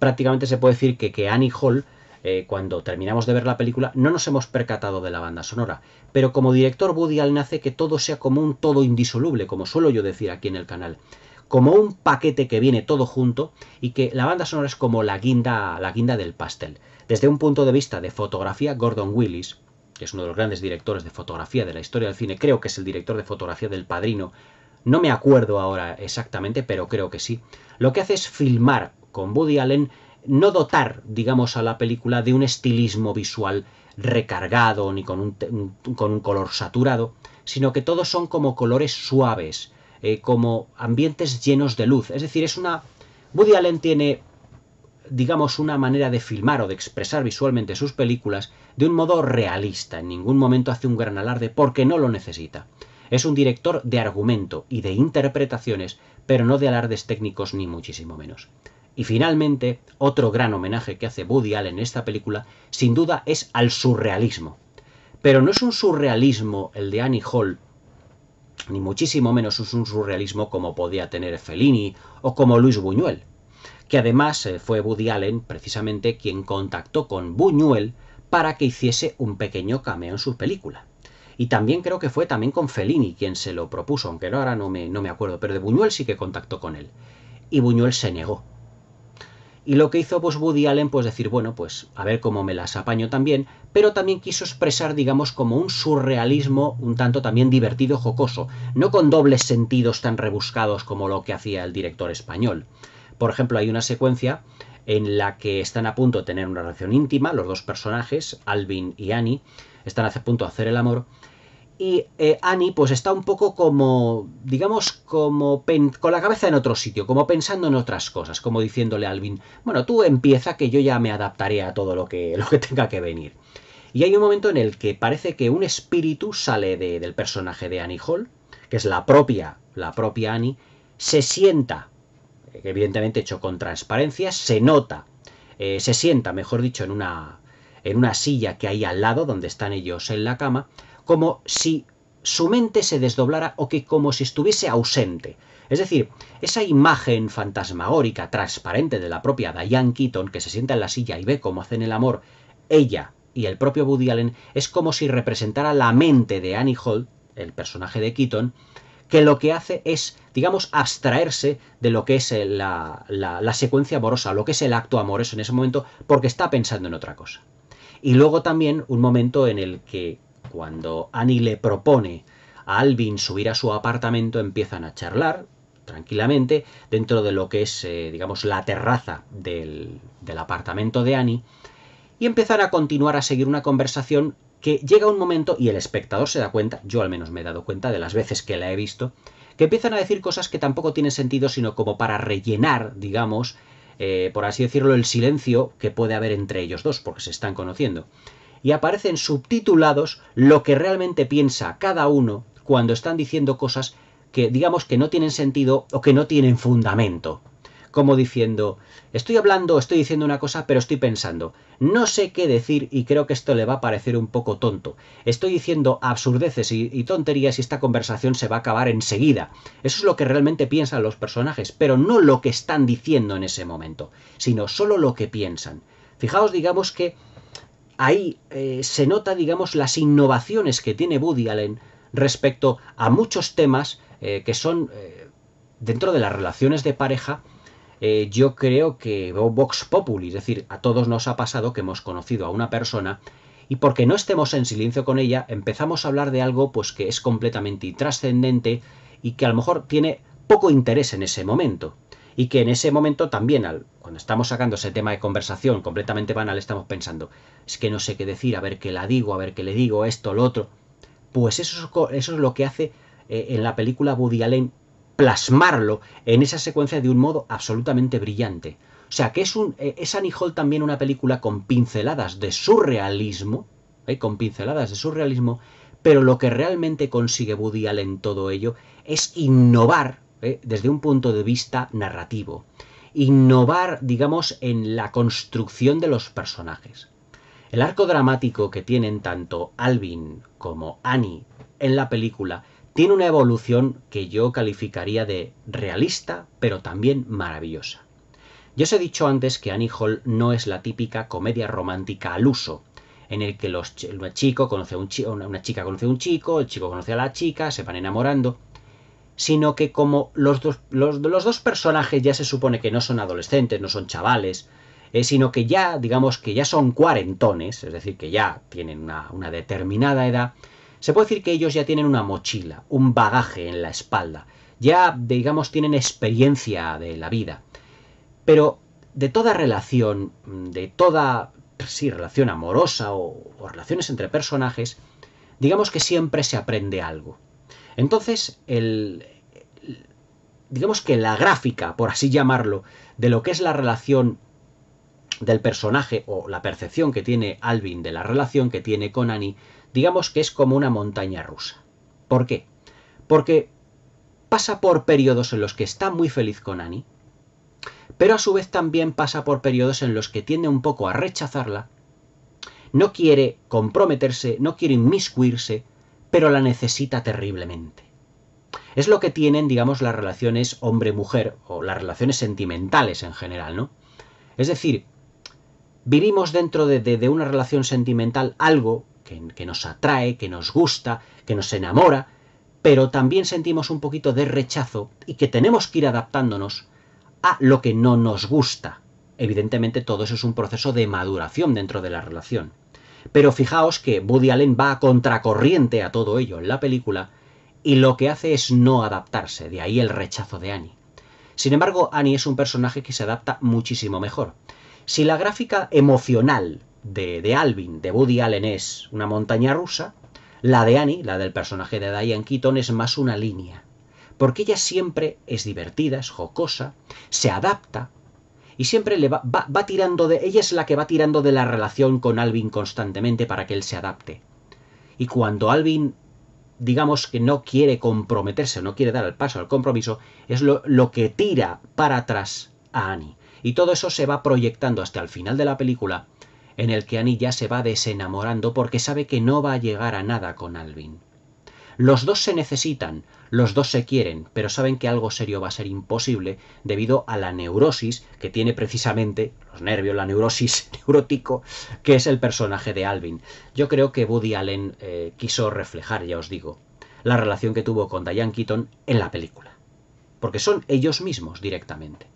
Speaker 1: Prácticamente se puede decir que, que Annie Hall eh, cuando terminamos de ver la película, no nos hemos percatado de la banda sonora. Pero como director Woody Allen hace que todo sea como un todo indisoluble, como suelo yo decir aquí en el canal. Como un paquete que viene todo junto y que la banda sonora es como la guinda, la guinda del pastel. Desde un punto de vista de fotografía, Gordon Willis, que es uno de los grandes directores de fotografía de la historia del cine, creo que es el director de fotografía del Padrino, no me acuerdo ahora exactamente, pero creo que sí, lo que hace es filmar con Woody Allen no dotar, digamos, a la película de un estilismo visual recargado ni con un, color saturado, sino que todos son como colores suaves, eh, como ambientes llenos de luz. Es decir, es una... Woody Allen tiene, digamos, una manera de filmar o de expresar visualmente sus películas de un modo realista. En ningún momento hace un gran alarde porque no lo necesita. Es un director de argumento y de interpretaciones, pero no de alardes técnicos ni muchísimo menos. Y finalmente, otro gran homenaje que hace Woody Allen en esta película, sin duda, es al surrealismo. Pero no es un surrealismo el de Annie Hall, ni muchísimo menos es un surrealismo como podía tener Fellini o como Luis Buñuel, que además eh, fue Woody Allen precisamente quien contactó con Buñuel para que hiciese un pequeño cameo en su película. Y también creo que fue también con Fellini quien se lo propuso, aunque ahora no me, no me acuerdo, pero de Buñuel sí que contactó con él. Y Buñuel se negó. Y lo que hizo pues, Woody Allen, pues decir, bueno, pues a ver cómo me las apaño también, pero también quiso expresar, digamos, como un surrealismo un tanto también divertido, jocoso, no con dobles sentidos tan rebuscados como lo que hacía el director español. Por ejemplo, hay una secuencia en la que están a punto de tener una relación íntima, los dos personajes, Alvin y Annie, están a punto de hacer el amor, y eh, Annie pues está un poco como, digamos, como con la cabeza en otro sitio, como pensando en otras cosas, como diciéndole a Alvin, bueno, tú empieza que yo ya me adaptaré a todo lo que, lo que tenga que venir. Y hay un momento en el que parece que un espíritu sale del personaje de Annie Hall, que es la propia, la propia Annie, se sienta, evidentemente hecho con transparencia, se nota, eh, se sienta, mejor dicho, en una, en una silla que hay al lado, donde están ellos en la cama, como si su mente se desdoblara o que como si estuviese ausente. Es decir, esa imagen fantasmagórica, transparente de la propia Diane Keaton, que se sienta en la silla y ve cómo hacen el amor, ella y el propio Woody Allen, es como si representara la mente de Annie Hall, el personaje de Keaton, que lo que hace es, digamos, abstraerse de lo que es eh, la, la secuencia amorosa, lo que es el acto amoroso en ese momento, porque está pensando en otra cosa. Y luego también un momento en el que cuando Annie le propone a Alvin subir a su apartamento, empiezan a charlar tranquilamente dentro de lo que es, eh, digamos, la terraza del, apartamento de Annie y empiezan a continuar a seguir una conversación que llega un momento y el espectador se da cuenta, yo al menos me he dado cuenta de las veces que la he visto, que empiezan a decir cosas que tampoco tienen sentido, sino como para rellenar, digamos, eh, por así decirlo, el silencio que puede haber entre ellos dos, porque se están conociendo y aparecen subtitulados lo que realmente piensa cada uno cuando están diciendo cosas que digamos que no tienen sentido o que no tienen fundamento. Como diciendo, estoy hablando, estoy diciendo una cosa, pero estoy pensando, no sé qué decir y creo que esto le va a parecer un poco tonto. Estoy diciendo absurdeces y, y tonterías y esta conversación se va a acabar enseguida. Eso es lo que realmente piensan los personajes, pero no lo que están diciendo en ese momento, sino solo lo que piensan. Fijaos, digamos que ahí eh, se nota, digamos, las innovaciones que tiene Woody Allen respecto a muchos temas eh, que son eh, dentro de las relaciones de pareja. yo creo que Vox Populi, es decir, a todos nos ha pasado que hemos conocido a una persona y porque no estemos en silencio con ella, empezamos a hablar de algo pues que es completamente trascendente y que a lo mejor tiene poco interés en ese momento y que en ese momento también, al, cuando estamos sacando ese tema de conversación completamente banal, estamos pensando, es que no sé qué decir, a ver qué la digo, a ver qué le digo, esto, lo otro. Pues eso, eso es lo que hace eh, en la película Woody Allen plasmarlo en esa secuencia de un modo absolutamente brillante. O sea, que es, un, eh, es Annie Hall también una película con pinceladas de surrealismo, eh, con pinceladas de surrealismo, pero lo que realmente consigue Woody Allen todo ello es innovar eh, desde un punto de vista narrativo. Innovar, digamos, en la construcción de los personajes. El arco dramático que tienen tanto Alvin como Annie en la película tiene una evolución que yo calificaría de realista, pero también maravillosa. Ya os he dicho antes que Annie Hall no es la típica comedia romántica al uso, en el que los, conoce una chica conoce a un chico, el chico conoce a la chica, se van enamorando sino que como los dos, personajes ya se supone que no son adolescentes, no son chavales, eh, sino que ya, digamos que ya son cuarentones, es decir, que ya tienen una, determinada edad, se puede decir que ellos ya tienen una mochila, un bagaje en la espalda, ya, digamos, tienen experiencia de la vida. Pero de toda relación, de toda, relación amorosa o relaciones entre personajes, digamos que siempre se aprende algo. Entonces, el, digamos que la gráfica, por así llamarlo, de lo que es la relación del personaje o la percepción que tiene Alvin de la relación que tiene con Annie, digamos que es como una montaña rusa. ¿Por qué? Porque pasa por periodos en los que está muy feliz con Annie, pero a su vez también pasa por periodos en los que tiende un poco a rechazarla, no quiere comprometerse, no quiere inmiscuirse, pero la necesita terriblemente. Es lo que tienen, digamos, las relaciones hombre-mujer o las relaciones sentimentales en general, ¿no? Es decir, vivimos dentro de, una relación sentimental algo que nos atrae, que nos gusta, que nos enamora, pero también sentimos un poquito de rechazo y que tenemos que ir adaptándonos a lo que no nos gusta. Evidentemente todo eso es un proceso de maduración dentro de la relación. Pero fijaos que Woody Allen va a contracorriente a todo ello en la película y lo que hace es no adaptarse, de ahí el rechazo de Annie. Sin embargo, Annie es un personaje que se adapta muchísimo mejor. Si la gráfica emocional de, de Alvin, de Woody Allen, es una montaña rusa, la de Annie, la del personaje de Diane Keaton, es más una línea. Porque ella siempre es divertida, es jocosa, se adapta, y siempre le va, tirando de... Ella es la que va tirando de la relación con Alvin constantemente para que él se adapte. Y cuando Alvin digamos que no quiere comprometerse, no quiere dar el paso al compromiso, es lo, lo, que tira para atrás a Annie. Y todo eso se va proyectando hasta el final de la película, en el que Annie ya se va desenamorando porque sabe que no va a llegar a nada con Alvin. Los dos se necesitan, los dos se quieren, pero saben que algo serio va a ser imposible debido a la neurosis que tiene precisamente los nervios, la neurosis neurótico, que es el personaje de Alvin. Yo creo que Woody Allen eh, quiso reflejar, ya os digo, la relación que tuvo con Diane Keaton en la película. Porque son ellos mismos directamente.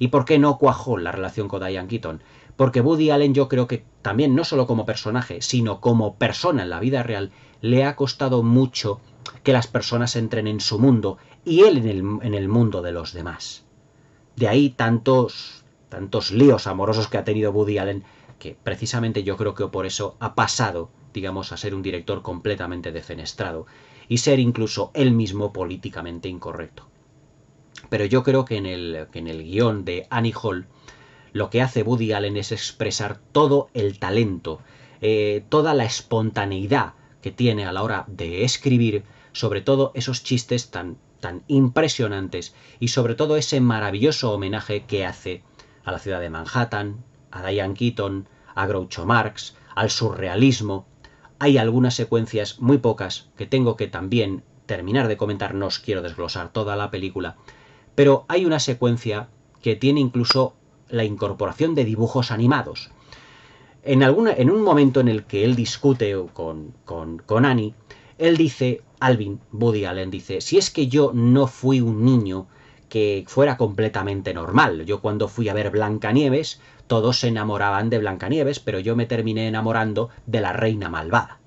Speaker 1: ¿Y por qué no cuajó la relación con Diane Keaton? Porque Woody Allen yo creo que también no solo como personaje, sino como persona en la vida real, le ha costado mucho que las personas entren en su mundo y él en el, mundo de los demás. De ahí tantos, tantos líos amorosos que ha tenido Woody Allen, que precisamente yo creo que por eso ha pasado, digamos, a ser un director completamente defenestrado y ser incluso él mismo políticamente incorrecto. Pero yo creo que en el, guión de Annie Hall, lo que hace Woody Allen es expresar todo el talento, eh, toda la espontaneidad que tiene a la hora de escribir sobre todo esos chistes tan, tan impresionantes y sobre todo ese maravilloso homenaje que hace a la ciudad de Manhattan, a Diane Keaton, a Groucho Marx, al surrealismo. Hay algunas secuencias, muy pocas, que tengo que también terminar de comentar, no os quiero desglosar toda la película, pero hay una secuencia que tiene incluso la incorporación de dibujos animados. En, alguna, en un momento en el que él discute con, con, con Annie, él dice, Alvin, Woody Allen dice, si es que yo no fui un niño que fuera completamente normal. Yo cuando fui a ver Blancanieves, todos se enamoraban de Blancanieves, pero yo me terminé enamorando de la reina malvada.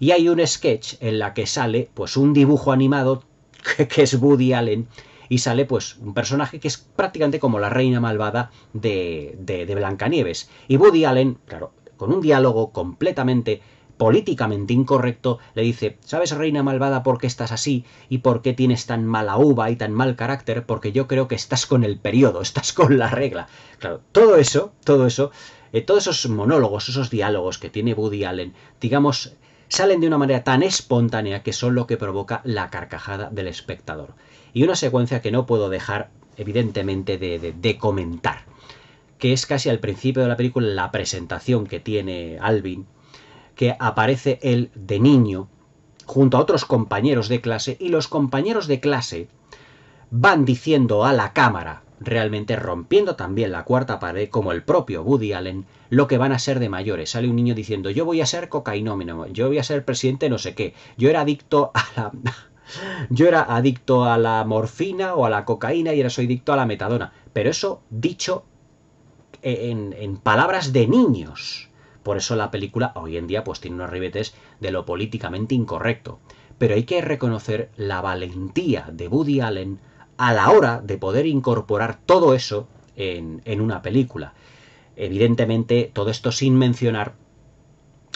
Speaker 1: Y hay un sketch en la que sale pues un dibujo animado que es Woody Allen y sale pues un personaje que es prácticamente como la reina malvada de, de, Blancanieves. Y Woody Allen, claro, con un diálogo completamente políticamente incorrecto, le dice, ¿sabes, reina malvada, por qué estás así y por qué tienes tan mala uva y tan mal carácter? Porque yo creo que estás con el periodo, estás con la regla. Claro, todo eso, todo eso, eh, todos esos monólogos, esos diálogos que tiene Woody Allen, digamos, salen de una manera tan espontánea que son lo que provoca la carcajada del espectador. Y una secuencia que no puedo dejar, evidentemente, de comentar, que es casi al principio de la película la presentación que tiene Alvin que aparece él de niño junto a otros compañeros de clase y los compañeros de clase van diciendo a la cámara, realmente rompiendo también la cuarta pared, como el propio Woody Allen, lo que van a ser de mayores. Sale un niño diciendo, yo voy a ser cocainómeno, yo voy a ser presidente no sé qué, yo era adicto a la... Yo era adicto a la morfina o a la cocaína y ahora soy adicto a la metadona. Pero eso dicho eh, en, en palabras de niños. Por eso la película hoy en día pues tiene unos ribetes de lo políticamente incorrecto. Pero hay que reconocer la valentía de Woody Allen a la hora de poder incorporar todo eso en, una película. Evidentemente, todo esto sin mencionar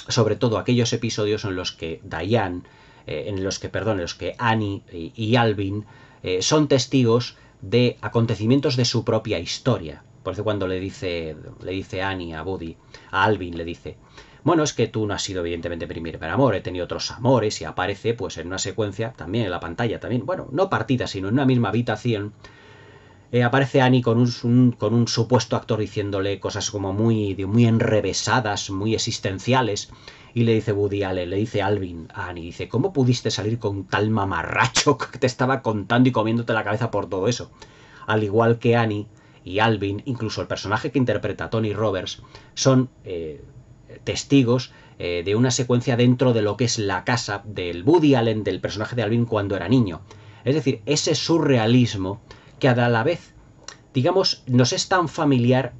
Speaker 1: sobre todo aquellos episodios en los que Diane, eh, en los que, perdón, en los que Annie y, Alvin eh, son testigos de acontecimientos de su propia historia. Por eso cuando le dice, le dice Annie a Buddy, a Alvin le dice, bueno, es que tú no has sido evidentemente primer amor, he tenido otros amores y aparece pues en una secuencia, también en la pantalla, también, bueno, no partida, sino en una misma habitación, eh, aparece Annie con un, con un supuesto actor diciéndole cosas como muy, muy enrevesadas, muy existenciales, y le dice Woody le dice Alvin a Annie, dice, ¿cómo pudiste salir con tal mamarracho que te estaba contando y comiéndote la cabeza por todo eso? Al igual que Annie y Alvin, incluso el personaje que interpreta Tony Roberts, son eh, testigos eh, de una secuencia dentro de lo que es la casa del Woody Allen, del personaje de Alvin cuando era niño. Es decir, ese surrealismo que a la vez, digamos, nos es tan familiar,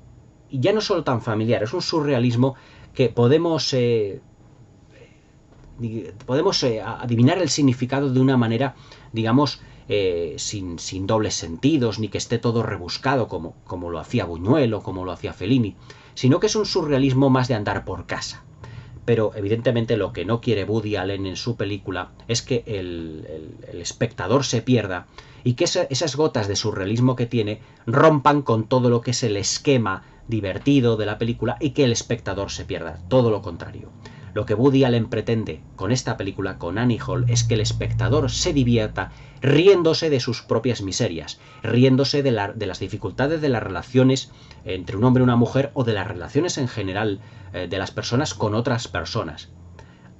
Speaker 1: y ya no solo tan familiar, es un surrealismo que podemos... Eh, podemos adivinar el significado de una manera, digamos, eh, sin, dobles sentidos, ni que esté todo rebuscado como, lo hacía Buñuel o como lo hacía Fellini, sino que es un surrealismo más de andar por casa. Pero evidentemente lo que no quiere Woody Allen en su película es que el, espectador se pierda y que esas gotas de surrealismo que tiene rompan con todo lo que es el esquema divertido de la película y que el espectador se pierda. Todo lo contrario. Lo que Woody Allen pretende con esta película, con Annie Hall, es que el espectador se divierta riéndose de sus propias miserias, riéndose de, las dificultades de las relaciones entre un hombre y una mujer o de las relaciones en general eh, de las personas con otras personas.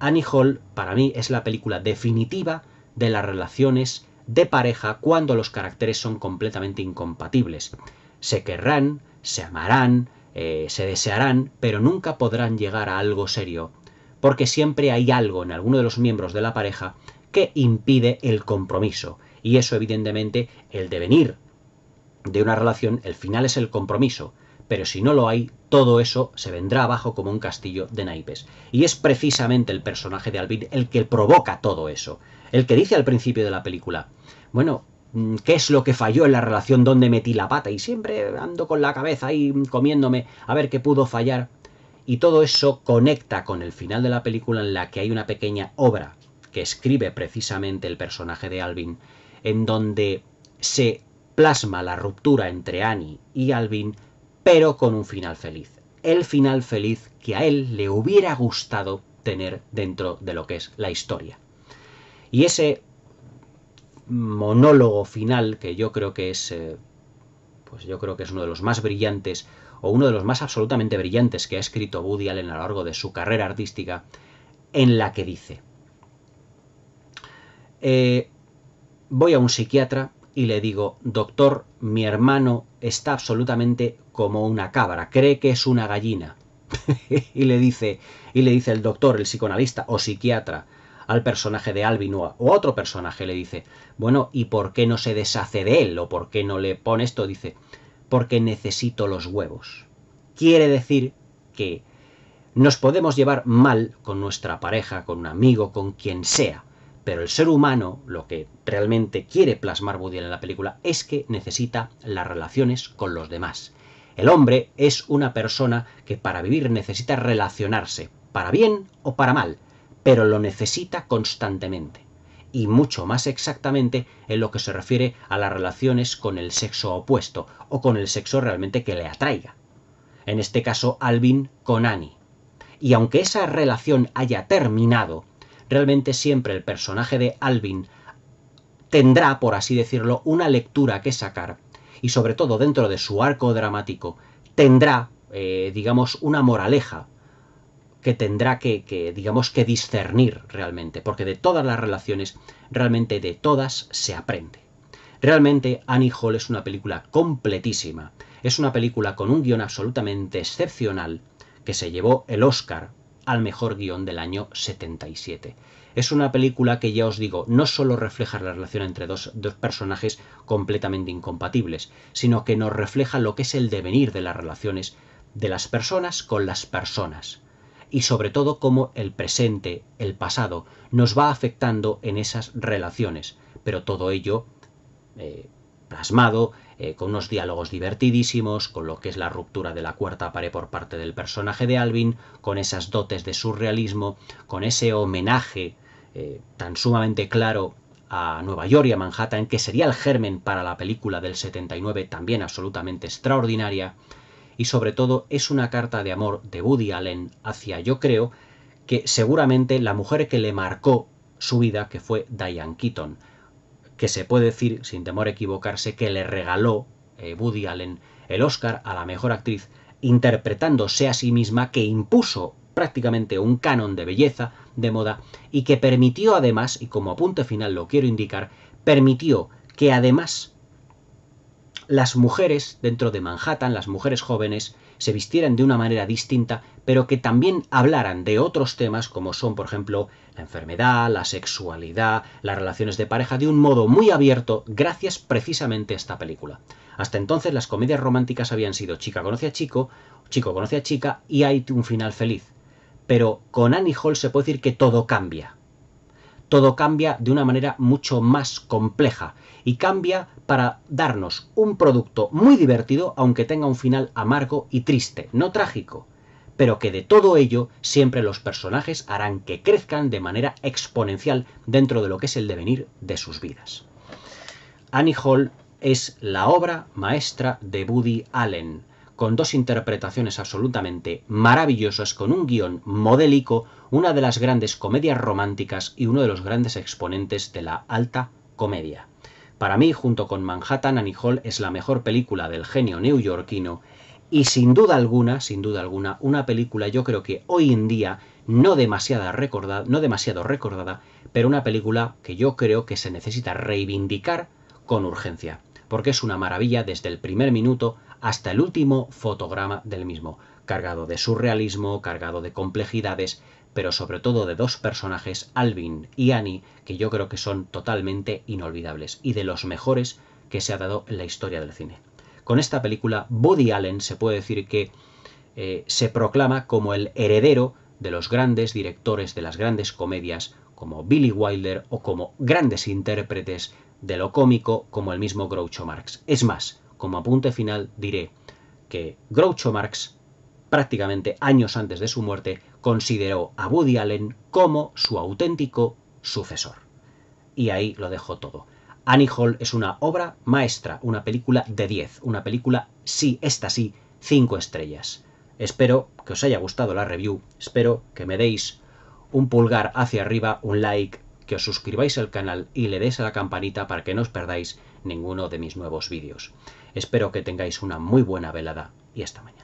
Speaker 1: Annie Hall, para mí, es la película definitiva de las relaciones de pareja cuando los caracteres son completamente incompatibles. Se querrán, se amarán, eh, se desearán, pero nunca podrán llegar a algo serio porque siempre hay algo en alguno de los miembros de la pareja que impide el compromiso. Y eso evidentemente el devenir de una relación, el final es el compromiso. Pero si no lo hay, todo eso se vendrá abajo como un castillo de naipes. Y es precisamente el personaje de Alvin el que provoca todo eso. El que dice al principio de la película, bueno, mm, ¿qué es lo que falló en la relación donde metí la pata? Y siempre ando con la cabeza ahí comiéndome a ver qué pudo fallar. Y todo eso conecta con el final de la película en la que hay una pequeña obra que escribe precisamente el personaje de Alvin, en donde se plasma la ruptura entre Annie y Alvin, pero con un final feliz. El final feliz que a él le hubiera gustado tener dentro de lo que es la historia. Y ese monólogo final, que yo creo que es. Eh, pues yo creo que es uno de los más brillantes, o uno de los más absolutamente brillantes que ha escrito Woody Allen a lo largo de su carrera artística, en la que dice, eh, voy a un psiquiatra y le digo, doctor, mi hermano está absolutamente como una cabra, cree que es una gallina. y le dice, y le dice el doctor, el psicoanalista o psiquiatra, al personaje de Alvin o otro personaje le dice, bueno, ¿y por qué no se deshace de él? ¿O por qué no le pone esto? Dice, porque necesito los huevos. Quiere decir que nos podemos llevar mal con nuestra pareja, con un amigo, con quien sea, pero el ser humano, lo que realmente quiere plasmar Woody en la película, es que necesita las relaciones con los demás. El hombre es una persona que para vivir necesita relacionarse, para bien o para mal, pero lo necesita constantemente y mucho más exactamente en lo que se refiere a las relaciones con el sexo opuesto o con el sexo realmente que le atraiga. En este caso, Alvin con Annie. Y aunque esa relación haya terminado, realmente siempre el personaje de Alvin tendrá, por así decirlo, una lectura que sacar y sobre todo dentro de su arco dramático tendrá, eh, digamos, una moraleja que tendrá que, digamos, que discernir realmente, porque de todas las relaciones, realmente de todas se aprende. Realmente Annie Hall es una película completísima, es una película con un guión absolutamente excepcional que se llevó el Oscar al mejor guión del año 77. Es una película que ya os digo, no solo refleja la relación entre dos, dos personajes completamente incompatibles, sino que nos refleja lo que es el devenir de las relaciones de las personas con las personas y sobre todo cómo el presente, el pasado, nos va afectando en esas relaciones. Pero todo ello eh, plasmado eh, con unos diálogos divertidísimos, con lo que es la ruptura de la cuarta pared por parte del personaje de Alvin, con esas dotes de surrealismo, con ese homenaje eh, tan sumamente claro a Nueva York y a Manhattan, que sería el germen para la película del 79, también absolutamente extraordinaria, y sobre todo es una carta de amor de Woody Allen hacia yo creo que seguramente la mujer que le marcó su vida, que fue Diane Keaton, que se puede decir, sin temor a equivocarse, que le regaló eh, Woody Allen el Oscar a la mejor actriz, interpretándose a sí misma, que impuso prácticamente un canon de belleza, de moda, y que permitió además, y como apunte final lo quiero indicar, permitió que además las mujeres dentro de Manhattan, las mujeres jóvenes, se vistieran de una manera distinta, pero que también hablaran de otros temas como son, por ejemplo, la enfermedad, la sexualidad, las relaciones de pareja, de un modo muy abierto, gracias precisamente a esta película. Hasta entonces las comedias románticas habían sido chica conoce a chico, chico conoce a chica y hay un final feliz. Pero con Annie Hall se puede decir que todo cambia. Todo cambia de una manera mucho más compleja y cambia para darnos un producto muy divertido, aunque tenga un final amargo y triste, no trágico, pero que de todo ello siempre los personajes harán que crezcan de manera exponencial dentro de lo que es el devenir de sus vidas. Annie Hall es la obra maestra de Woody Allen, con dos interpretaciones absolutamente maravillosas, con un guión modélico, una de las grandes comedias románticas y uno de los grandes exponentes de la alta comedia. Para mí, junto con Manhattan Annie Hall, es la mejor película del genio neoyorquino y sin duda alguna, sin duda alguna, una película yo creo que hoy en día no recordada, no demasiado recordada, pero una película que yo creo que se necesita reivindicar con urgencia, porque es una maravilla desde el primer minuto hasta el último fotograma del mismo, cargado de surrealismo, cargado de complejidades, pero sobre todo de dos personajes, Alvin y Annie, que yo creo que son totalmente inolvidables y de los mejores que se ha dado en la historia del cine. Con esta película, Buddy Allen se puede decir que eh, se proclama como el heredero de los grandes directores de las grandes comedias como Billy Wilder o como grandes intérpretes de lo cómico como el mismo Groucho Marx. Es más, como apunte final diré que Groucho Marx prácticamente años antes de su muerte consideró a Woody Allen como su auténtico sucesor. Y ahí lo dejó todo. Annie Hall es una obra maestra, una película de 10, una película, sí, esta sí, 5 estrellas. Espero que os haya gustado la review, espero que me deis un pulgar hacia arriba, un like, que os suscribáis al canal y le deis a la campanita para que no os perdáis ninguno de mis nuevos vídeos. Espero que tengáis una muy buena velada y hasta mañana.